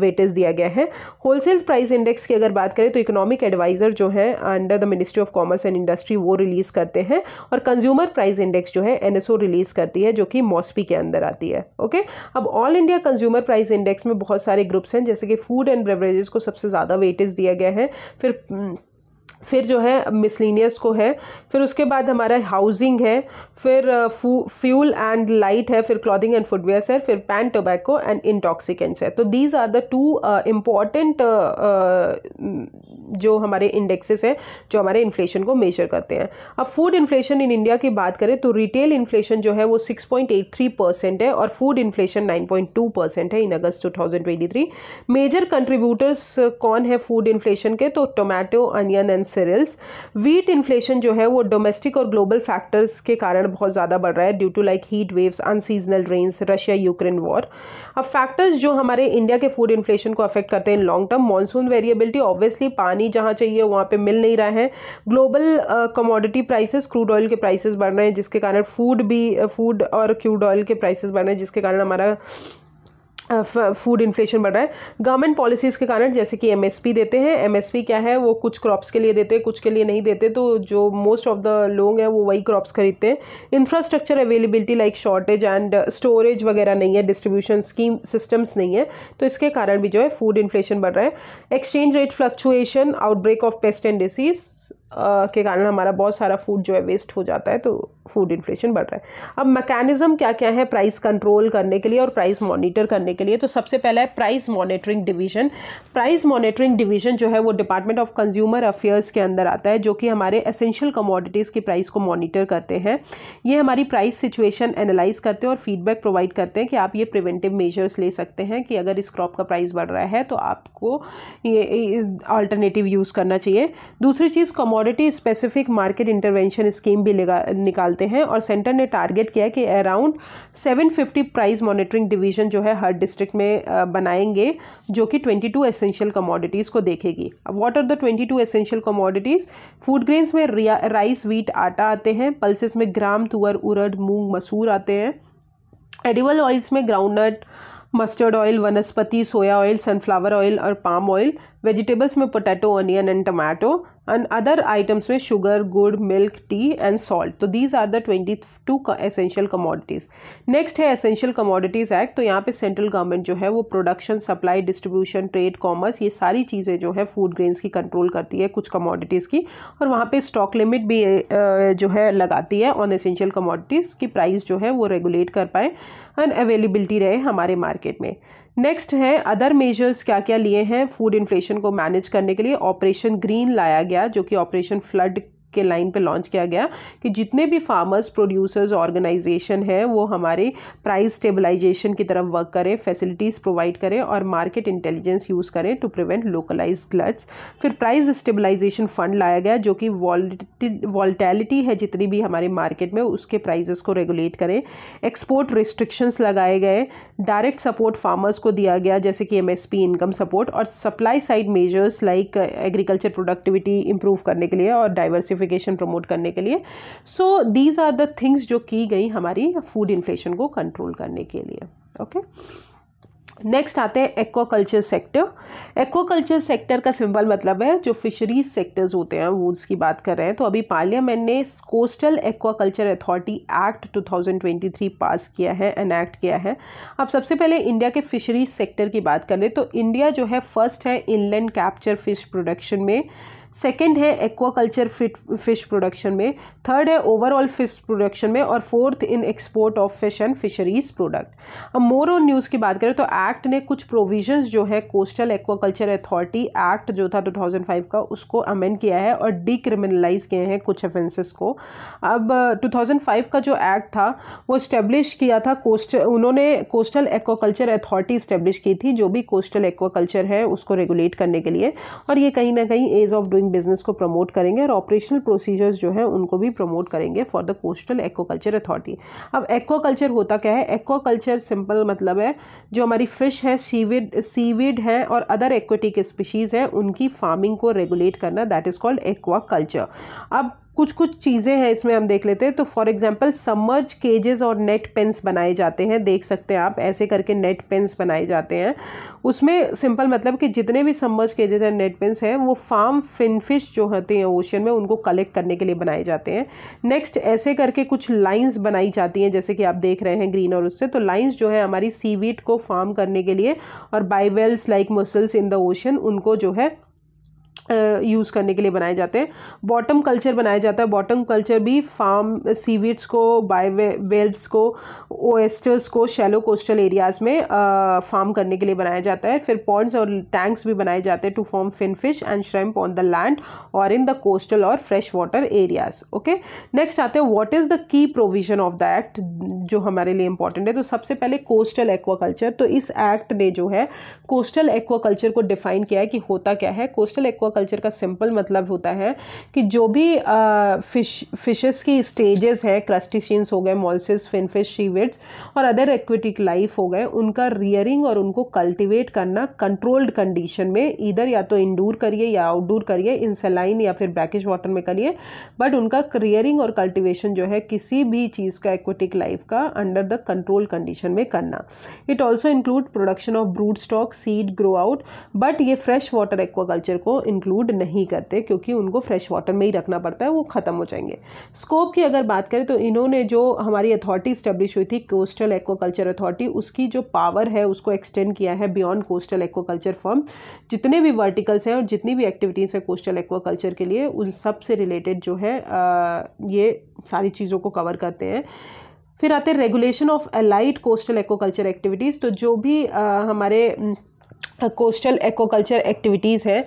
वेटेज दिया गया है होलसेल प्राइस इंडेक्स की अगर बात करें तो इकोनॉमिक एडवाइज़र जो है under the ministry of commerce and industry वो रिलीज़ करते हैं और कंज्यूमर प्राइस इंडेक्स जो है एनएसओ रिलीज़ करती है जो कि मॉस्पी के अंदर आती है ओके अब all India consumer price index में बहुत सारे ग्रुप्स हैं जैसे कि फूड एंड बेवरेजेस को सबसे ज़्यादा वेटेज दिया गया है फिर हम्म, फिर जो है मिसलिनियस को है फिर उसके बाद हमारा हाउसिंग है फिर फ्यूल एंड लाइट है फिर क्लॉथिंग एंड फुटवेयर है फिर पैन टोबैको एंड इंटॉक्सिकेंट्स है तो these are the two important जो हमारे इंडेक्सेस हैं जो हमारे इन्फ्लेशन को मेजर करते हैं अब फूड इन्फ्लेशन इन इंडिया की बात करें तो रिटेल इन्फ्लेशन जो है वो 6.83 परसेंट है और फूड इन्फ्लेशन 9.2 परसेंट है इन अगस्त 2023 मेजर कंट्रीब्यूटर्स कौन है फूड इन्फ्लेशन के तो tomato onion and cereals wheat inflation जो है वो डोमेस्टिक और ग्लोबल फैक्टर्स के कारण बहुत ज़्यादा बढ़ रहा है due to like heat waves unseasonal rains Russia Ukraine war अब फैक्टर्स जो हमारे इंडिया के फूड इन्फ्लेशन को अफेक्ट करते हैं long term monsoon variability obviously पान पानी जहाँ चाहिए वहाँ पे मिल नहीं रहा है global commodity prices crude oil के प्राइसेस बढ़ रहे हैं जिसके कारण फूड भी फूड और क्रूड ऑयल के प्राइसेस बढ़ रहे हैं जिसके कारण हमारा फूड इन्फ्लेशन बढ़ रहा है गवर्नमेंट पॉलिसीज़ के कारण जैसे कि एमएसपी देते हैं एमएसपी क्या है वो कुछ क्रॉप्स के लिए देते हैं कुछ के लिए नहीं देते तो जो मोस्ट ऑफ द लोग हैं वो वही क्रॉप्स खरीदते हैं infrastructure availability like shortage and storage वगैरह नहीं है डिस्ट्रीब्यूशन स्कीम सिस्टम्स नहीं है तो इसके कारण भी जो है फूड इन्फ्लेशन बढ़ रहा है exchange rate fluctuation outbreak of pest and disease के कारण हमारा बहुत सारा फूड जो है वेस्ट हो जाता है तो फूड इन्फ्लेशन बढ़ रहा है अब मैकेनिज़्म क्या क्या है प्राइस कंट्रोल करने के लिए और प्राइस मॉनिटर करने के लिए तो सबसे पहला है price monitoring division price monitoring division जो है वो डिपार्टमेंट ऑफ कंज्यूमर अफेयर्स के अंदर आता है जो कि हमारे एसेंशियल कमोडिटीज़ की प्राइस को मॉनिटर करते हैं ये हमारी प्राइस सिचुएशन एनालाइज करते हैं और फीडबैक प्रोवाइड करते हैं कि आप ये प्रिवेंटिव मेजर्स ले सकते हैं कि अगर इस क्रॉप का प्राइस बढ़ रहा है तो आपको ये अल्टरनेटिव यूज़ करना चाहिए दूसरी चीज़ commo commodity specific market intervention scheme भी निकालते हैं और सेंटर ने टारगेट किया कि अराउंड 750 प्राइस मॉनिटरिंग डिवीजन जो है हर डिस्ट्रिक्ट में बनाएंगे जो कि 22 एसेंशियल कमोडिटीज़ को देखेगी अब what are the 22 essential commodities food grains में राइस वीट आटा आते हैं पल्सेस में ग्राम तुअर उरड मूंग मसूर आते हैं एडिबल ऑयल्स में ग्राउंडनट मस्टर्ड ऑयल वनस्पति सोया ऑयल सनफ्लावर ऑयल और पाम ऑयल वेजिटेबल्स में potato onion and tomato and other items में sugar, गुड़ milk, tea and salt. तो these are the 22 essential commodities. Next है essential commodities act. तो यहाँ पे central government जो है वो production, supply, distribution, trade, commerce ये सारी चीज़ें जो है food grains की control करती है कुछ commodities की और वहाँ पे stock limit भी जो है लगाती है ऑन एसेंशियल कमोडिटीज़ की प्राइस जो है वो रेगुलेट कर पाएँ एंड अवेलेबिलिटी रहे हमारे मार्केट में नेक्स्ट है अदर मेजर्स क्या क्या लिए हैं फूड इन्फ्लेशन को मैनेज करने के लिए ऑपरेशन ग्रीन लाया गया जो कि ऑपरेशन फ्लड के लाइन पे लॉन्च किया गया कि जितने भी फार्मर्स प्रोड्यूसर्स ऑर्गेनाइजेशन है वो हमारे प्राइस स्टेबलाइजेशन की तरफ वर्क करें फैसिलिटीज़ प्रोवाइड करें और मार्केट इंटेलिजेंस यूज़ करें टू प्रिवेंट लोकलाइज ग्लट्स फिर प्राइस स्टेबलाइजेशन फंड लाया गया जो कि वॉल्टैलिटी है जितनी भी हमारे मार्केट में उसके प्राइजेस को रेगुलेट करें एक्सपोर्ट रिस्ट्रिक्शंस लगाए गए डायरेक्ट सपोर्ट फार्मर्स को दिया गया जैसे कि एम इनकम सपोर्ट और supply side measures like agriculture productivity improve करने के लिए और डाइवर्सिफाई डिजर्टिफिकेशन प्रमोट करने के लिए so these are the things जो की गई हमारी फूड इन्फ्लेशन को कंट्रोल करने के लिए ओके okay? नेक्स्ट आते हैं एक्वाकल्चर सेक्टर एक्वाकल्चर सेक्टर का सिंबल मतलब है जो फिशरीज सेक्टर्स होते हैं वो उसकी बात कर रहे हैं तो अभी पार्लियामेंट ने coastal aquaculture authority act 2023 pass किया है एक्ट किया है अब सबसे पहले इंडिया के फिशरीज सेक्टर की बात करें तो इंडिया जो है फर्स्ट है इनलैंड कैप्चर फिश प्रोडक्शन में सेकेंड है एक्वाकल्चर फिट फिश प्रोडक्शन में थर्ड है ओवरऑल फिश प्रोडक्शन में और fourth in export of fish and fisheries product अब मोर ऑन न्यूज़ की बात करें तो एक्ट ने कुछ प्रोविजंस जो है कोस्टल एक्वाकल्चर अथॉरिटी एक्ट जो था 2005 का उसको अमेंड किया है और डिक्रिमिनलाइज किए हैं कुछ ऑफेंसेस को अब 2005 uh, का जो एक्ट था वो स्टेब्लिश किया था कोस्ट उन्होंने कोस्टल एक्वाकल्चर अथॉरिटी इस्टेब्लिश की थी जो भी कोस्टल एक्वाकल्चर है उसको रेगुलेट करने के लिए और ये कहीं ना कहीं एज ऑफ डूइंग बिजनेस को प्रमोट करेंगे और ऑपरेशनल प्रोसीजर्स जो है उनको भी प्रमोट करेंगे for the coastal aquaculture authority अब एक्वाकल्चर होता क्या है एक्वाकल्चर सिंपल मतलब है जो हमारी फ़िश है सीविड सीविड है और अदर एक्वेटिक स्पीशीज़ हैं उनकी फार्मिंग को रेगुलेट करना दैट इज़ कॉल्ड एक्वाकल्चर अब कुछ कुछ चीज़ें हैं इसमें हम देख लेते हैं तो फॉर एग्जांपल समर्ज केजेस और नेट पेंस बनाए जाते हैं देख सकते हैं आप ऐसे करके नेट पेंस बनाए जाते हैं उसमें सिंपल मतलब कि जितने भी समर्ज केजेस हैं नेट पेंस हैं वो फार्म फिनफिश जो होते हैं ओशन में उनको कलेक्ट करने के लिए बनाए जाते हैं नेक्स्ट ऐसे करके कुछ लाइन्स बनाई जाती हैं जैसे कि आप देख रहे हैं ग्रीन और उससे तो लाइन्स जो है हमारी सीवीट को फार्म करने के लिए और bivalves like mussels in the ocean उनको जो है यूज़ करने के लिए बनाए जाते हैं बॉटम कल्चर बनाया जाता है बॉटम कल्चर भी फार्म सीवीड्स को बायोवेल्व्स को ओएस्टर्स को शैलो कोस्टल एरियाज़ में फार्म करने के लिए बनाया जाता है फिर पॉन्ड्स और टैंक्स भी बनाए जाते हैं to farm fin fish and shrimp on the land और इन द कोस्टल और fresh water areas okay next आते हैं what is the key provision of the act जो हमारे लिए इंपॉर्टेंट है तो सबसे पहले कोस्टल एक्वाकल्चर तो इस एक्ट ने जो है कोस्टल एक्वाकल्चर को डिफाइन किया है कि होता क्या है कोस्टल एक्वा कल्चर का सिंपल मतलब होता है कि जो भी फिश फिशेस की स्टेजेस है क्रस्टिशियंस हो गए मॉल्सिस फिनफिश शीविड्स और अदर एक्विटिक लाइफ हो गए उनका रियरिंग और उनको कल्टिवेट करना कंट्रोल्ड कंडीशन में इधर या तो इंडोर करिए या आउटडोर करिए इंसेलाइन या फिर ब्रैकिश वाटर में करिए बट उनका रियरिंग और कल्टिवेशन जो है किसी भी चीज़ का एक्विटिक लाइफ का अंडर द कंट्रोल कंडीशन में करना it also include production of brood stock seed grow out but ये फ्रेश वाटर एक्वाकल्चर को इंक्लूड इंक्लूड नहीं करते क्योंकि उनको फ्रेश वाटर में ही रखना पड़ता है वो ख़त्म हो जाएंगे स्कोप की अगर बात करें तो इन्होंने जो हमारी अथॉरिटी इस्टेब्लिश हुई थी कोस्टल एक्वाकल्चर अथॉरिटी उसकी जो पावर है उसको एक्सटेंड किया है बियॉन्ड कोस्टल एक्वाकल्चर फॉर्म जितने भी वर्टिकल्स हैं और जितनी भी एक्टिविटीज़ हैं कोस्टल एक्वाकल्चर के लिए उन सब से रिलेटेड जो है आ, ये सारी चीज़ों को कवर करते हैं फिर आते हैं regulation of allied coastal aquaculture activities तो जो भी आ, हमारे कोस्टल एक्वाकल्चर एक्टिविटीज़ हैं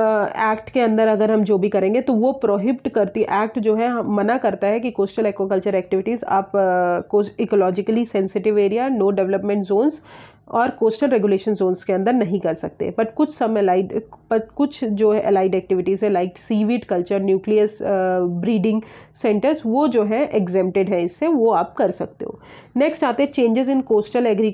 एक्ट के अंदर अगर हम जो भी करेंगे तो वो प्रोहिबिट करती एक्ट जो है मना करता है कि कोस्टल एक्वाकल्चर एक्टिविटीज़ आप ecologically sensitive area no development zones और कोस्टल रेगुलेशन जोन्स के अंदर नहीं कर सकते बट कुछ सम एलाइड बट कुछ जो है एलाइड एक्टिविटीज़ है like seaweed culture nucleus breeding centres वो जो है एग्जेम्प्टेड है इससे वो आप कर सकते हो नेक्स्ट आते हैं changes in coastal agri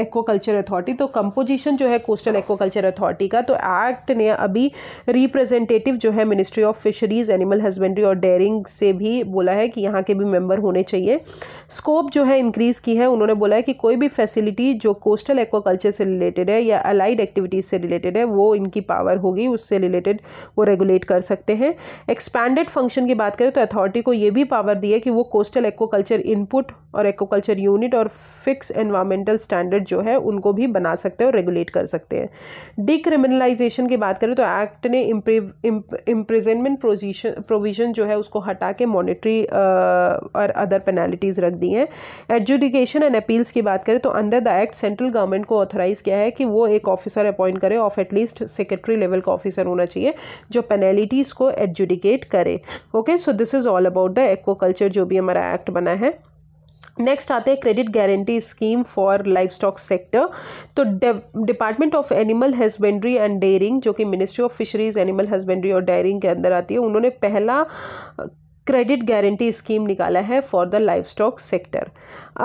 aquaculture authority तो कंपोजिशन जो है कोस्टल एक्वाकल्चर अथॉरिटी का तो एक्ट ने अभी रिप्रेजेंटेटिव जो है ministry of fisheries animal husbandry और डेयरिंग से भी बोला है कि यहाँ के भी मेम्बर होने चाहिए स्कोप जो है इंक्रीज़ की है उन्होंने बोला है कि कोई भी फैसिलिटी जो कोस्टल एक्वाकल्चर से रिलेटेड है या अलाइड एक्टिविटीज़ से रिलेटेड है वो इनकी पावर होगी उससे रिलेटेड वो रेगुलेट कर सकते हैं एक्सपैंडेड फंक्शन की बात करें तो अथॉरिटी को ये भी पावर दी है कि वो कोस्टल एक्वाकल्चर इनपुट और एक्वाकल्चर अदर यूनिट और फिक्स एनवायरमेंटल स्टैंडर्ड जो है उनको भी बना सकते हैं और रेगुलेट कर सकते हैं डिक्रिमिनलाइजेशन की बात करें तो एक्ट ने इम्प्रिजनमेंट प्रोजिशन प्रोविजन जो है उसको हटा के मॉनिटरी और अदर पेनाल्टीज़ रख दी हैं एजुडिकेशन एंड अपील्स की बात करें तो under the act central government को ऑथोराइज किया है कि वो एक ऑफिसर अपॉइंट करे ऑफ एटलीस्ट सेक्रेटरी लेवल का ऑफिसर होना चाहिए जो पेनल्टीज़ को एडजुडिकेट करे okay so this is all about the aquaculture जो भी हमारा एक्ट बना है नेक्स्ट आते हैं credit guarantee scheme for life stock sector तो department of animal husbandry and dairying जो कि ministry of fisheries animal husbandry और डेयरिंग के अंदर आती है उन्होंने पहला क्रेडिट गारंटी स्कीम निकाला है for the life stock sector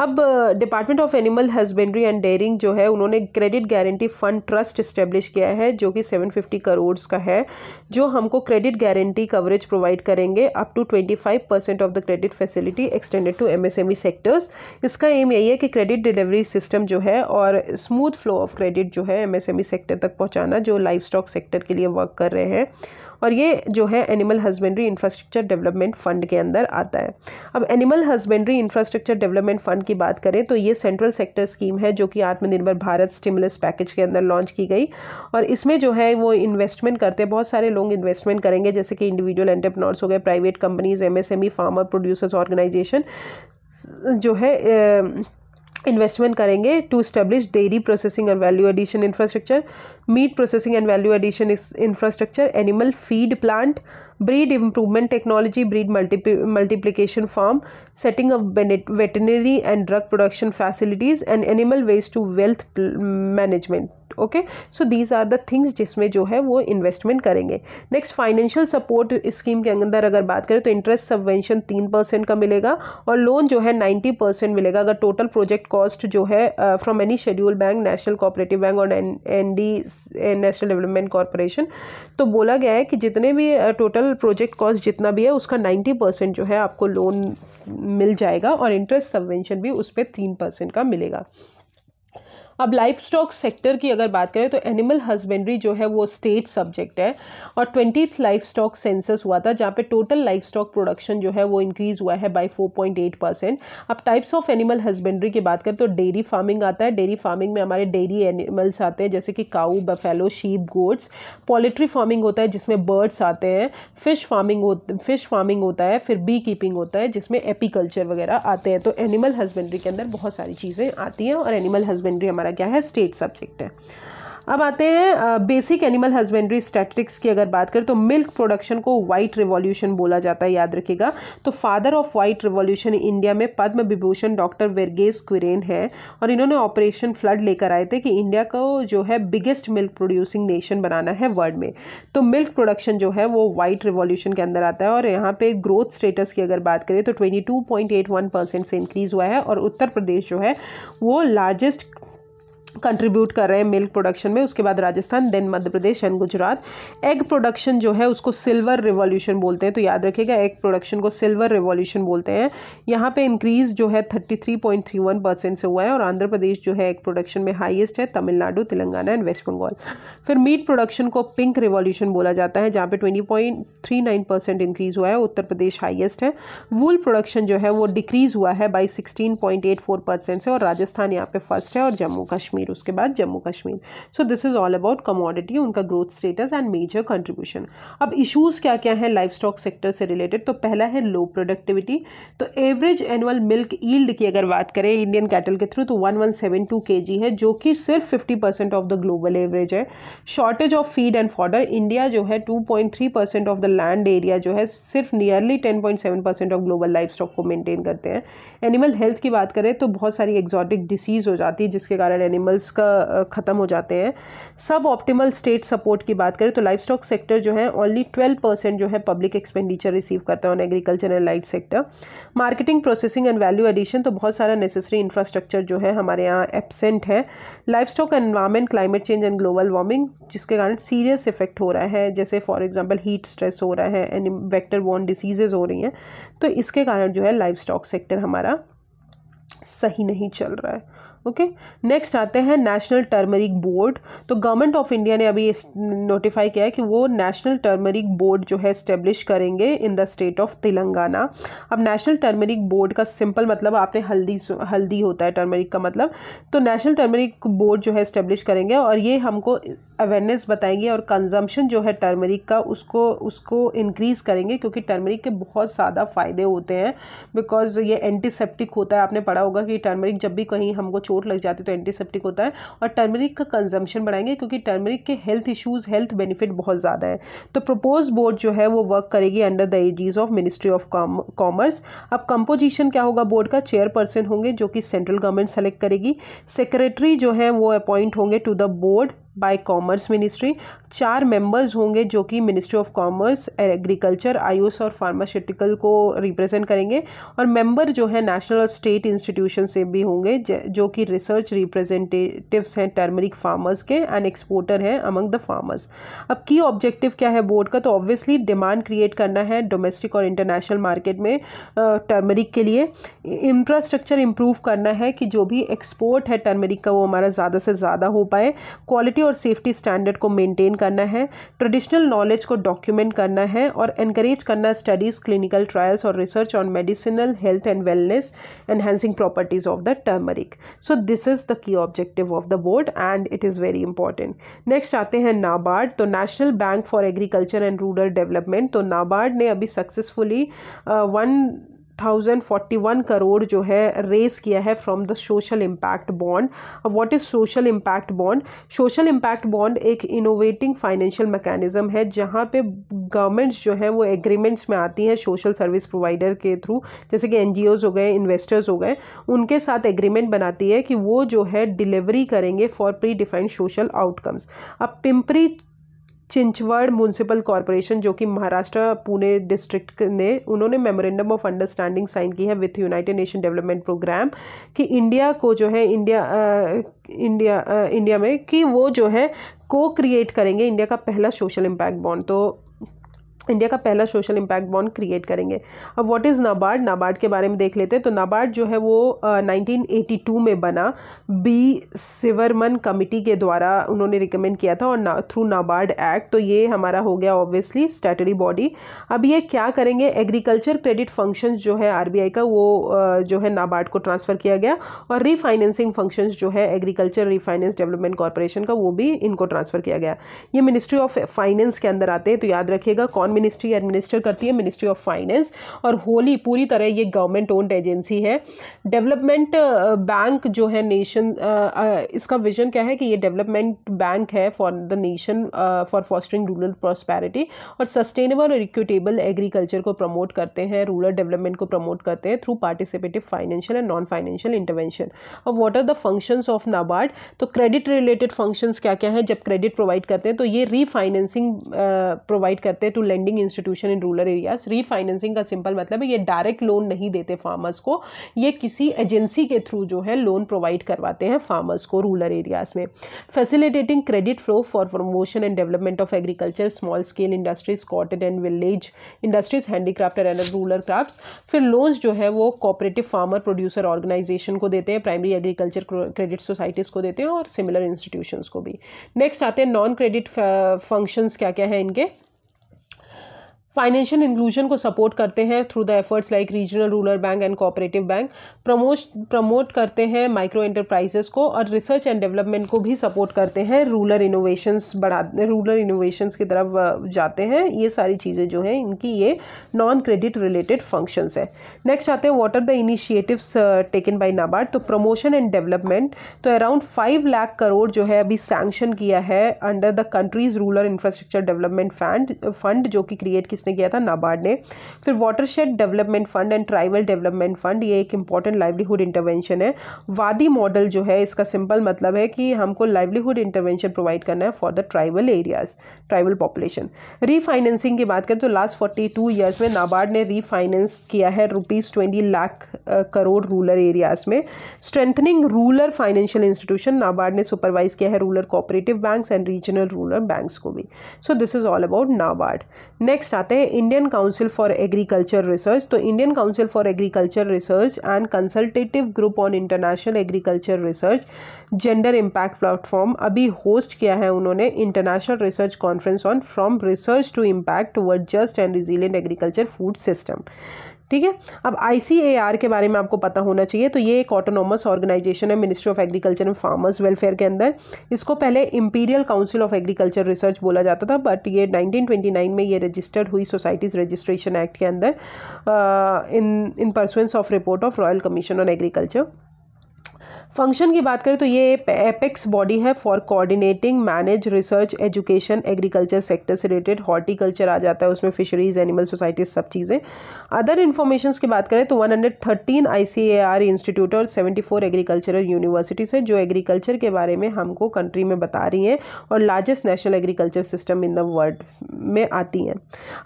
अब department of animal husbandry and dairying जो है उन्होंने credit guarantee fund trust establish किया है जो कि 750 करोड़ का है जो हमको क्रेडिट गारंटी कवरेज प्रोवाइड करेंगे up to 25 percent of the credit facility extended to MSME sectors इसका एम यही है कि क्रेडिट डिलीवरी सिस्टम जो है और स्मूथ फ्लो ऑफ क्रेडिट जो है एम सेक्टर e तक पहुँचाना जो लाइफ स्टॉक सेक्टर के लिए वर्क कर रहे हैं और ये जो है animal husbandry infrastructure development fund के अंदर आता है अब animal husbandry infrastructure development fund की बात करें तो ये सेंट्रल सेक्टर स्कीम है जो कि आत्मनिर्भर भारत स्टिमुलस पैकेज के अंदर लॉन्च की गई और इसमें जो है वो इन्वेस्टमेंट करते हैं बहुत सारे लोग इन्वेस्टमेंट करेंगे जैसे कि इंडिविजुअल एंटरप्रनोर्स हो गए private companies MSME farmer producers organisation जो है ए, इन्वेस्टमेंट करेंगे टू स्टेब्लिश डेयरी प्रोसेसिंग और value addition infrastructure meat processing and value addition infrastructure animal feed plant breed improvement technology, breed multipl multiplication farm, setting up veterinary and drug production facilities, and animal waste to wealth management. Okay so these are the things जिसमें जो है वो investment करेंगे next financial support scheme के अंदर अगर बात करें तो इंटरेस्ट सबवेंशन तीन परसेंट का मिलेगा और लोन जो है नाइन्टी परसेंट मिलेगा अगर टोटल प्रोजेक्ट कॉस्ट जो है from any schedule bank national cooperative bank और N D national development corporation तो बोला गया है कि जितने भी टोटल प्रोजेक्ट कॉस्ट जितना भी है उसका नाइन्टी परसेंट जो है आपको लोन मिल जाएगा और इंटरेस्ट सबवेंशन भी उस पर तीन परसेंट का मिलेगा अब लाइफ स्टॉक सेक्टर की अगर बात करें तो एनिमल हस्बेंड्री जो है वो स्टेट सब्जेक्ट है और ट्वेंटी लाइफ स्टॉक सेंसस हुआ था जहाँ पे टोटल लाइफ स्टॉक प्रोडक्शन जो है वो इंक्रीज हुआ है बाय 4.8 परसेंट अब टाइप्स ऑफ एनिमल हस्बेंड्री की बात करें तो डेयरी फार्मिंग आता है डेयरी फार्मिंग में हमारे डेयरी एनिमल्स आते हैं जैसे कि cow buffalo sheep goats poultry farming होता है जिसमें बर्ड्स आते हैं फिश फार्मिंग फिश फार्मिंग होता है फिर बी कीपिंग होता है जिसमें एपीकल्चर वगैरह आते हैं तो एनिमल हस्बेंड्री के अंदर बहुत सारी चीज़ें आती हैं और एनिमल हस्बेंड्री हमारा गया है स्टेट सब्जेक्ट है अब आते हैं बेसिक एनिमल हस्बेंड्री स्टैटिक्स की अगर बात करें तो मिल्क प्रोडक्शन को वाइट रिवॉल्यूशन बोला जाता है याद रखिएगा तो father of white revolution India में पद्म विभूषण डॉक्टर वर्गेस क्विरेन है और इन्होंने ऑपरेशन फ्लड लेकर आए थे कि इंडिया को जो है बिगेस्ट मिल्क प्रोड्यूसिंग नेशन बनाना है वर्ल्ड में तो मिल्क प्रोडक्शन जो है वो वाइट रिवॉल्यूशन के अंदर आता है और यहाँ पे ग्रोथ स्टेटस की अगर बात करें तो ट्वेंटी से इंक्रीज़ हुआ है और उत्तर प्रदेश जो है वो लार्जेस्ट कंट्रीब्यूट कर रहे हैं मिल्क प्रोडक्शन में उसके बाद Rajasthan then Madhya Pradesh and Gujarat egg production जो है उसको सिल्वर रिवॉल्यूशन बोलते हैं तो याद रखिएगा एग प्रोडक्शन को सिल्वर रिवॉल्यूशन बोलते हैं यहाँ पे इंक्रीज जो है thirty three point three one percent से हुआ है और आंध्र प्रदेश जो है एग प्रोडक्शन में हाइएस्ट है तमिलनाडु तेलंगाना एंड वेस्ट बंगाल फिर मीट प्रोडक्शन को पिंक रिवॉल्यूशन बोला जाता है जहाँ पर twenty point three nine percent increase हुआ है उत्तर प्रदेश हाइएस्ट है वूल प्रोडक्शन जो है वो डिक्रीज हुआ है by sixteen point eight four percent से और राजस्थान यहाँ पे फर्स्ट है और जम्मू कश्मीर कश्मीर उसके बाद Jammu Kashmir so this is all about commodity उनका growth status and major contribution अब इशूज़ क्या क्या हैं लाइफ स्टॉक सेक्टर से रिलेटेड तो पहला है लो प्रोडक्टिविटी तो एवरेज एनुअल मिल्क ईल्ड की अगर बात करें इंडियन कैटल के थ्रू तो one one seven two K G है जो कि सिर्फ fifty percent of the global average है shortage of feed and fodder India जो है two point three percent of the land area जो है सिर्फ nearly ten point seven percent of global life stock को मेनटेन करते हैं एनिमल हेल्थ की बात करें तो बहुत सारी एक्जॉटिक डिसीज़ हो जाती है जिसके कारण एनिमल लेवल्स का ख़त्म हो जाते हैं सब ऑप्टिमल स्टेट सपोर्ट की बात करें तो लाइफ स्टॉक सेक्टर जो है ओनली ट्वेल्व परसेंट जो है पब्लिक एक्सपेंडिचर रिसीव करता है on agriculture and light sector marketing processing and value addition तो बहुत सारा नेसेसरी इंफ्रास्ट्रक्चर जो है हमारे यहाँ एबसेंट है life stock environment climate change and global warming जिसके कारण सीरियस इफेक्ट हो रहा है जैसे फॉर एग्जाम्पल हीट स्ट्रेस हो रहा है एंड वैक्टर वॉन डिसीजेज हो रही हैं तो इसके कारण जो है लाइफ स्टॉक सेक्टर हमारा सही नहीं चल रहा है ओके नेक्स्ट आते हैं नेशनल टर्मरिक बोर्ड तो गवर्नमेंट ऑफ इंडिया ने अभी नोटिफाई किया है कि वो नेशनल टर्मरिक बोर्ड जो है इस्टेब्लिश करेंगे in the state of Telangana अब नेशनल टर्मरिक बोर्ड का सिंपल मतलब आपने हल्दी हल्दी होता है टर्मरिक का मतलब तो नेशनल टर्मरिक बोर्ड जो है इस्टेब्लिश करेंगे और ये हमको अवेयरनेस बताएंगे और कंजम्पशन जो है टर्मरिक का उसको उसको इंक्रीज़ करेंगे क्योंकि टर्मरिक के बहुत ज़्यादा फ़ायदे होते हैं बिकॉज ये एंटीसेप्टिक होता है आपने पढ़ा होगा कि टर्मरिक जब भी कहीं हमको चोट लग जाती है तो एंटीसेप्टिक होता है और टर्मरिक का कंजम्पशन बढ़ाएंगे क्योंकि टर्मरिक के हेल्थ इशूज़ हेल्थ बेनिफिट बहुत ज़्यादा है तो प्रपोज बोर्ड जो है वो वर्क करेगी under the aegis of ministry of commerce अब कंपोजिशन क्या होगा बोर्ड का चेयरपर्सन होंगे जो कि सेंट्रल गवर्नमेंट सेलेक्ट करेगी सेक्रेटरी जो है वो अपॉइंट होंगे to the board by commerce ministry चार मेंबर्स होंगे जो कि ministry of commerce agriculture AYUSH और फार्मास्यूटिकल को रिप्रेजेंट करेंगे और मेंबर जो है नेशनल और स्टेट इंस्टीट्यूशन से भी होंगे जो कि रिसर्च रिप्रेजेंटेटिव्स हैं टर्मरिक फार्मर्स के एंड एक्सपोर्टर हैं अमंग द फार्मर्स अब की ऑब्जेक्टिव क्या है बोर्ड का तो ऑब्वियसली डिमांड क्रिएट करना है डोमेस्टिक और इंटरनेशनल मार्केट में टर्मरिक के लिए इंफ्रास्ट्रक्चर इम्प्रूव करना है कि जो भी एक्सपोर्ट है टर्मरिक का वो हमारा ज़्यादा से ज़्यादा हो पाए क्वालिटी क्वालिटी और सेफ्टी स्टैंडर्ड को मेंटेन करना है ट्रेडिशनल नॉलेज को डॉक्यूमेंट करना है और एनकरेज करना स्टडीज़ क्लिनिकल ट्रायल्स और research on medicinal health and wellness enhancing properties of the turmeric so this is the key objective of the board and it is very important next आते हैं नाबार्ड तो national bank for agriculture and rural development तो नाबार्ड ने अभी successfully one uh, thousand forty one crore जो है raise किया है from the social impact bond what is social impact bond social impact bond एक इनोवेटिंग फाइनेंशियल मैकेनिज़्म है जहाँ पे गवर्नमेंट्स जो है वो एग्रीमेंट्स में आती हैं सोशल सर्विस प्रोवाइडर के थ्रू जैसे कि एन जी ओज हो गए इन्वेस्टर्स हो गए उनके साथ एग्रीमेंट बनाती है कि वो जो है डिलीवरी करेंगे for predefined social outcomes अब पिम्परी चिंचवड़ म्यूनसिपल कॉरपोरेशन जो कि महाराष्ट्र पुणे डिस्ट्रिक्ट ने उन्होंने मेमोरेंडम ऑफ अंडरस्टैंडिंग साइन की है with united nation development programme कि इंडिया को जो है इंडिया इंडिया इंडिया में कि वो जो है को क्रिएट करेंगे इंडिया का पहला सोशल इम्पैक्ट बॉन्ड तो इंडिया का पहला सोशल इम्पैक्ट बॉन्ड क्रिएट करेंगे अब व्हाट इज़ नाबार्ड नाबार्ड के बारे में देख लेते हैं तो नाबार्ड जो है वो uh, 1982 में बना बी सिवरमन कमिटी के द्वारा उन्होंने रिकमेंड किया था और थ्रू नाबार्ड एक्ट तो ये हमारा हो गया ऑब्वियसली स्टैटरी बॉडी अब ये क्या करेंगे एग्रीकल्चर क्रेडिट फंक्शन जो है आर का वो uh, जो है नाबार्ड को ट्रांसफ़र किया गया और रीफाइनेंसिंग फंक्शन जो है एग्रीकल्चर रीफाइनेंस डेवलपमेंट कॉरपोरेशन का वो भी इनको ट्रांसफ़र किया गया ये मिनिस्ट्री ऑफ फाइनेंस के अंदर आते हैं तो याद रखिएगा कौन मिनिस्ट्री एडमिनिस्टर करती है मिनिस्ट्री ऑफ फाइनेंस और होली पूरी तरह ये गवर्नमेंट ओन्ड एजेंसी है डेवलपमेंट बैंक uh, जो है नेशन uh, uh, इसका विजन क्या है कि ये डेवलपमेंट बैंक है for the nation for fostering rural prosperity और सस्टेनेबल और इक्विटेबल एग्रीकल्चर को प्रमोट करते हैं रूरल डेवलपमेंट को प्रमोट करते हैं through participative financial and non financial intervention और what are the functions of NABARD तो क्रेडिट रिलेटेड फंक्शंस क्या क्या हैं जब क्रेडिट प्रोवाइड करते हैं तो ये रीफाइनेंसिंग प्रोवाइड करते हैं to lend lending institution in rural areas refinancing का सिंपल मतलब है ये डायरेक्ट लोन नहीं देते फार्मर्स को ये किसी एजेंसी के थ्रू जो है लोन प्रोवाइड करवाते हैं फार्मर्स को रूरल एरियाज में facilitating credit flow for promotion and development of agriculture small scale industries cotton and village industries handicraft and rural craft फिर लोन्स जो है वो कॉपरेटिव फार्मर प्रोड्यूसर ऑर्गेनाइजेशन को देते हैं प्राइमरी एग्रीकल्चर क्रेडिट सोसाइटीज़ को देते हैं और सिमिलर इंस्टीट्यूशंस को भी नेक्स्ट आते हैं नॉन क्रेडिट फंक्शंस क्या क्या है इनके फाइनेंशियल इंक्लूजन को सपोर्ट करते हैं through the efforts like regional rural bank and cooperative bank promotion promote करते हैं माइक्रो एंटरप्राइजेस को और रिसर्च एंड डेवलपमेंट को भी सपोर्ट करते हैं रूरल इनोवेशंस बढ़ा रूरल इनोवेशंस की तरफ जाते हैं ये सारी चीज़ें जो हैं इनकी ये नॉन क्रेडिट रिलेटेड फंक्शंस है नेक्स्ट आते हैं what are the initiatives taken by NABARD तो प्रमोशन एंड डेवलपमेंट तो अराउंड फाइव लाख करोड़ जो है अभी सैंक्शन किया है under the countries rural infrastructure development fund fund जो कि क्रिएट किस किसने किया था नाबार्ड ने फिर watershed development fund and tribal development fund ये एक इंपॉर्टेंट लाइवलीहुड इंटरवेंशन है वादी मॉडल जो है इसका सिंपल मतलब है कि हमको लाइवलीहुड इंटरवेंशन प्रोवाइड करना है for the tribal areas tribal population refinancing की बात करें तो लास्ट फोर्टी टू ईयर्स में नाबार्ड ने रीफाइनेंस किया है rupees twenty lakh crore rural areas में strengthening rural financial institution NABARD ने सुपरवाइज किया है rural cooperative banks and regional rural banks को भी so this is all about NABARD next आते आते हैं Indian council for agriculture research तो Indian council for agriculture research and consultative group on international agriculture research gender impact platform अभी host किया है उन्होंने international research conference on from research to impact word just and resilient agriculture food system ठीक है अब आई के बारे में आपको पता होना चाहिए तो ये एक ऑटोनोमस ऑर्गेनाइजेशन है ministry of agriculture and farmers welfare के अंदर इसको पहले imperial council of agriculture research बोला जाता था बट ये 1929 में ये रजिस्टर्ड हुई सोसाइटीज़ रजिस्ट्रेशन एक्ट के अंदर in in pursuance of report of royal commission on agriculture function की बात करें तो ये एपेक्स बॉडी है for coordinating manage research education agriculture sector से रिलेटेड हॉर्टिकल्चर आ जाता है उसमें फिशरीज एनिमल सोसाइटीज सब चीज़ें अदर इन्फॉर्मेशन की बात करें तो 113 आर इंस्टीट्यूट और सेवेंटी फोर एग्रीकल्चरल यूनिवर्सिटीज़ है जो एग्रीकल्चर के बारे में हमको कंट्री में बता रही हैं और largest national agriculture system in the world में आती हैं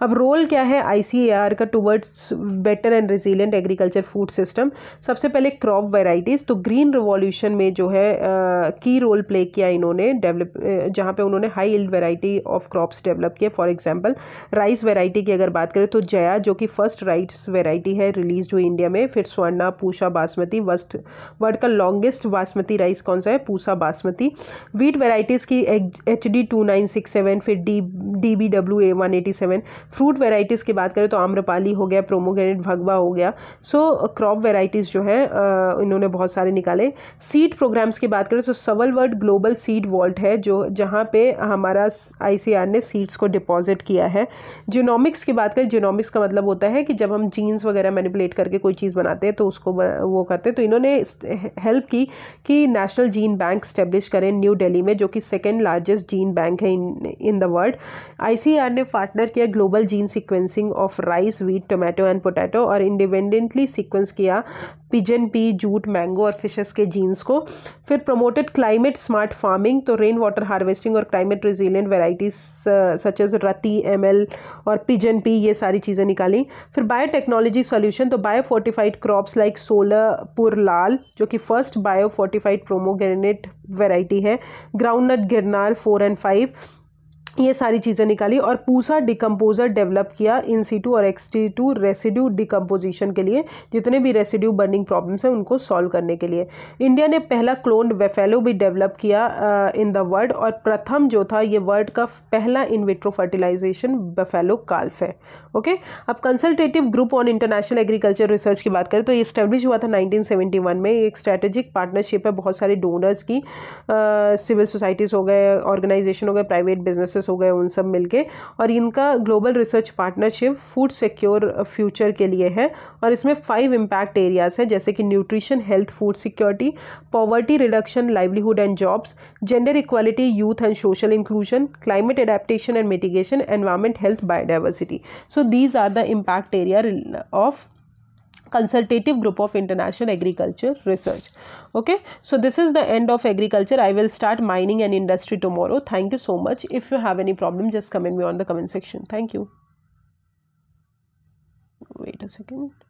अब रोल क्या है आई सी ए आर का towards better and resilient agriculture food system सबसे पहले क्रॉप वेराइटीज़ तो ग्रीन रिवॉल्ट रिवॉल्यूशन में जो है की रोल प्ले किया इन्होंने डेवलप जहाँ पे उन्होंने high yield variety of crops develop किए फॉर एग्जांपल राइस वेराइटी की अगर बात करें तो जया जो कि फर्स्ट राइस वेराइटी है रिलीज हुई इंडिया में फिर स्वर्णा पूषा बासमती वस्ट वर्ल्ड का लॉन्गेस्ट बासमती राइस कौन सा है पूषा बासमती वीट वेराइटीज़ की H D two nine six seven फिर D D B W A one eighty seven fruit varieties की बात करें तो आम्रपाली हो गया प्रोमोग्रेनेट भगवा हो गया सो क्रॉप वेराइटीज़ जो है इन्होंने बहुत सारे निकाले सीड प्रोग्राम्स की बात करें तो सवल वर्ल्ड ग्लोबल सीड वॉल्ट है जो जहाँ पे हमारा आई ने सीड्स को डिपॉजिट किया है जीनोमिक्स की बात करें जीनोमिक्स का मतलब होता है कि जब हम जीन्स वगैरह मैनिपुलेट करके कोई चीज़ बनाते हैं तो उसको वो करते हैं तो इन्होंने हेल्प की कि नेशनल जीन बैंक स्टेब्लिश करें न्यू डेली में जो कि सेकेंड लार्जेस्ट जीन बैंक है इन इन द वर्ल्ड आई ने पार्टनर किया global gene sequencing of rice wheat tomato and potato और इंडिपेंडेंटली सिक्वेंस किया पिजन पी जूट मैंगो और फिशेस के जीन्स को फिर प्रोमोटेड क्लाइमेट स्मार्ट फार्मिंग तो रेन वाटर हार्वेस्टिंग और climate resilient varieties such as रती एम और पिजन पी ये सारी चीज़ें निकाली फिर बायोटेक्नोलॉजी सोल्यूशन तो bio fortified crops like Solapur Lal जो कि first bio fortified pomegranate variety है ground nut Girnar four and five ये सारी चीज़ें निकाली और पूसा डिकम्पोज़र डेवलप किया इन सी टू और X T two residue decomposition के लिए जितने भी रेसिड्यू बर्निंग प्रॉब्लम्स हैं उनको सॉल्व करने के लिए इंडिया ने पहला क्लोन वेफेलो भी डेवलप किया इन द वर्ल्ड और प्रथम जो था ये वर्ल्ड का पहला इन विट्रो फर्टिलाइजेशन वेफेलो काल्फ है ओके अब consultative group on international agriculture research की बात करें तो ये स्टेब्लिश हुआ था वन में एक स्ट्रेटेजिक पार्टनरशिप है बहुत सारे डोनर्स की सिविल uh, सोसाइटीज़ हो गए ऑर्गेनाइजेशन हो गए प्राइवेट बिजनेसेस हो गए उन सब मिलके और इनका global research partnership food secure future के लिए है और इसमें फाइव इम्पैक्ट एरियाज़ हैं जैसे कि nutrition health food security poverty reduction livelihood and jobs gender equality youth and social inclusion climate adaptation and mitigation environment health biodiversity so these are the impact area of consultative group of international agriculture research okay so this is the end of agriculture i will start mining and industry tomorrow thank you so much if you have any problem just comment me on the comment section thank you wait a second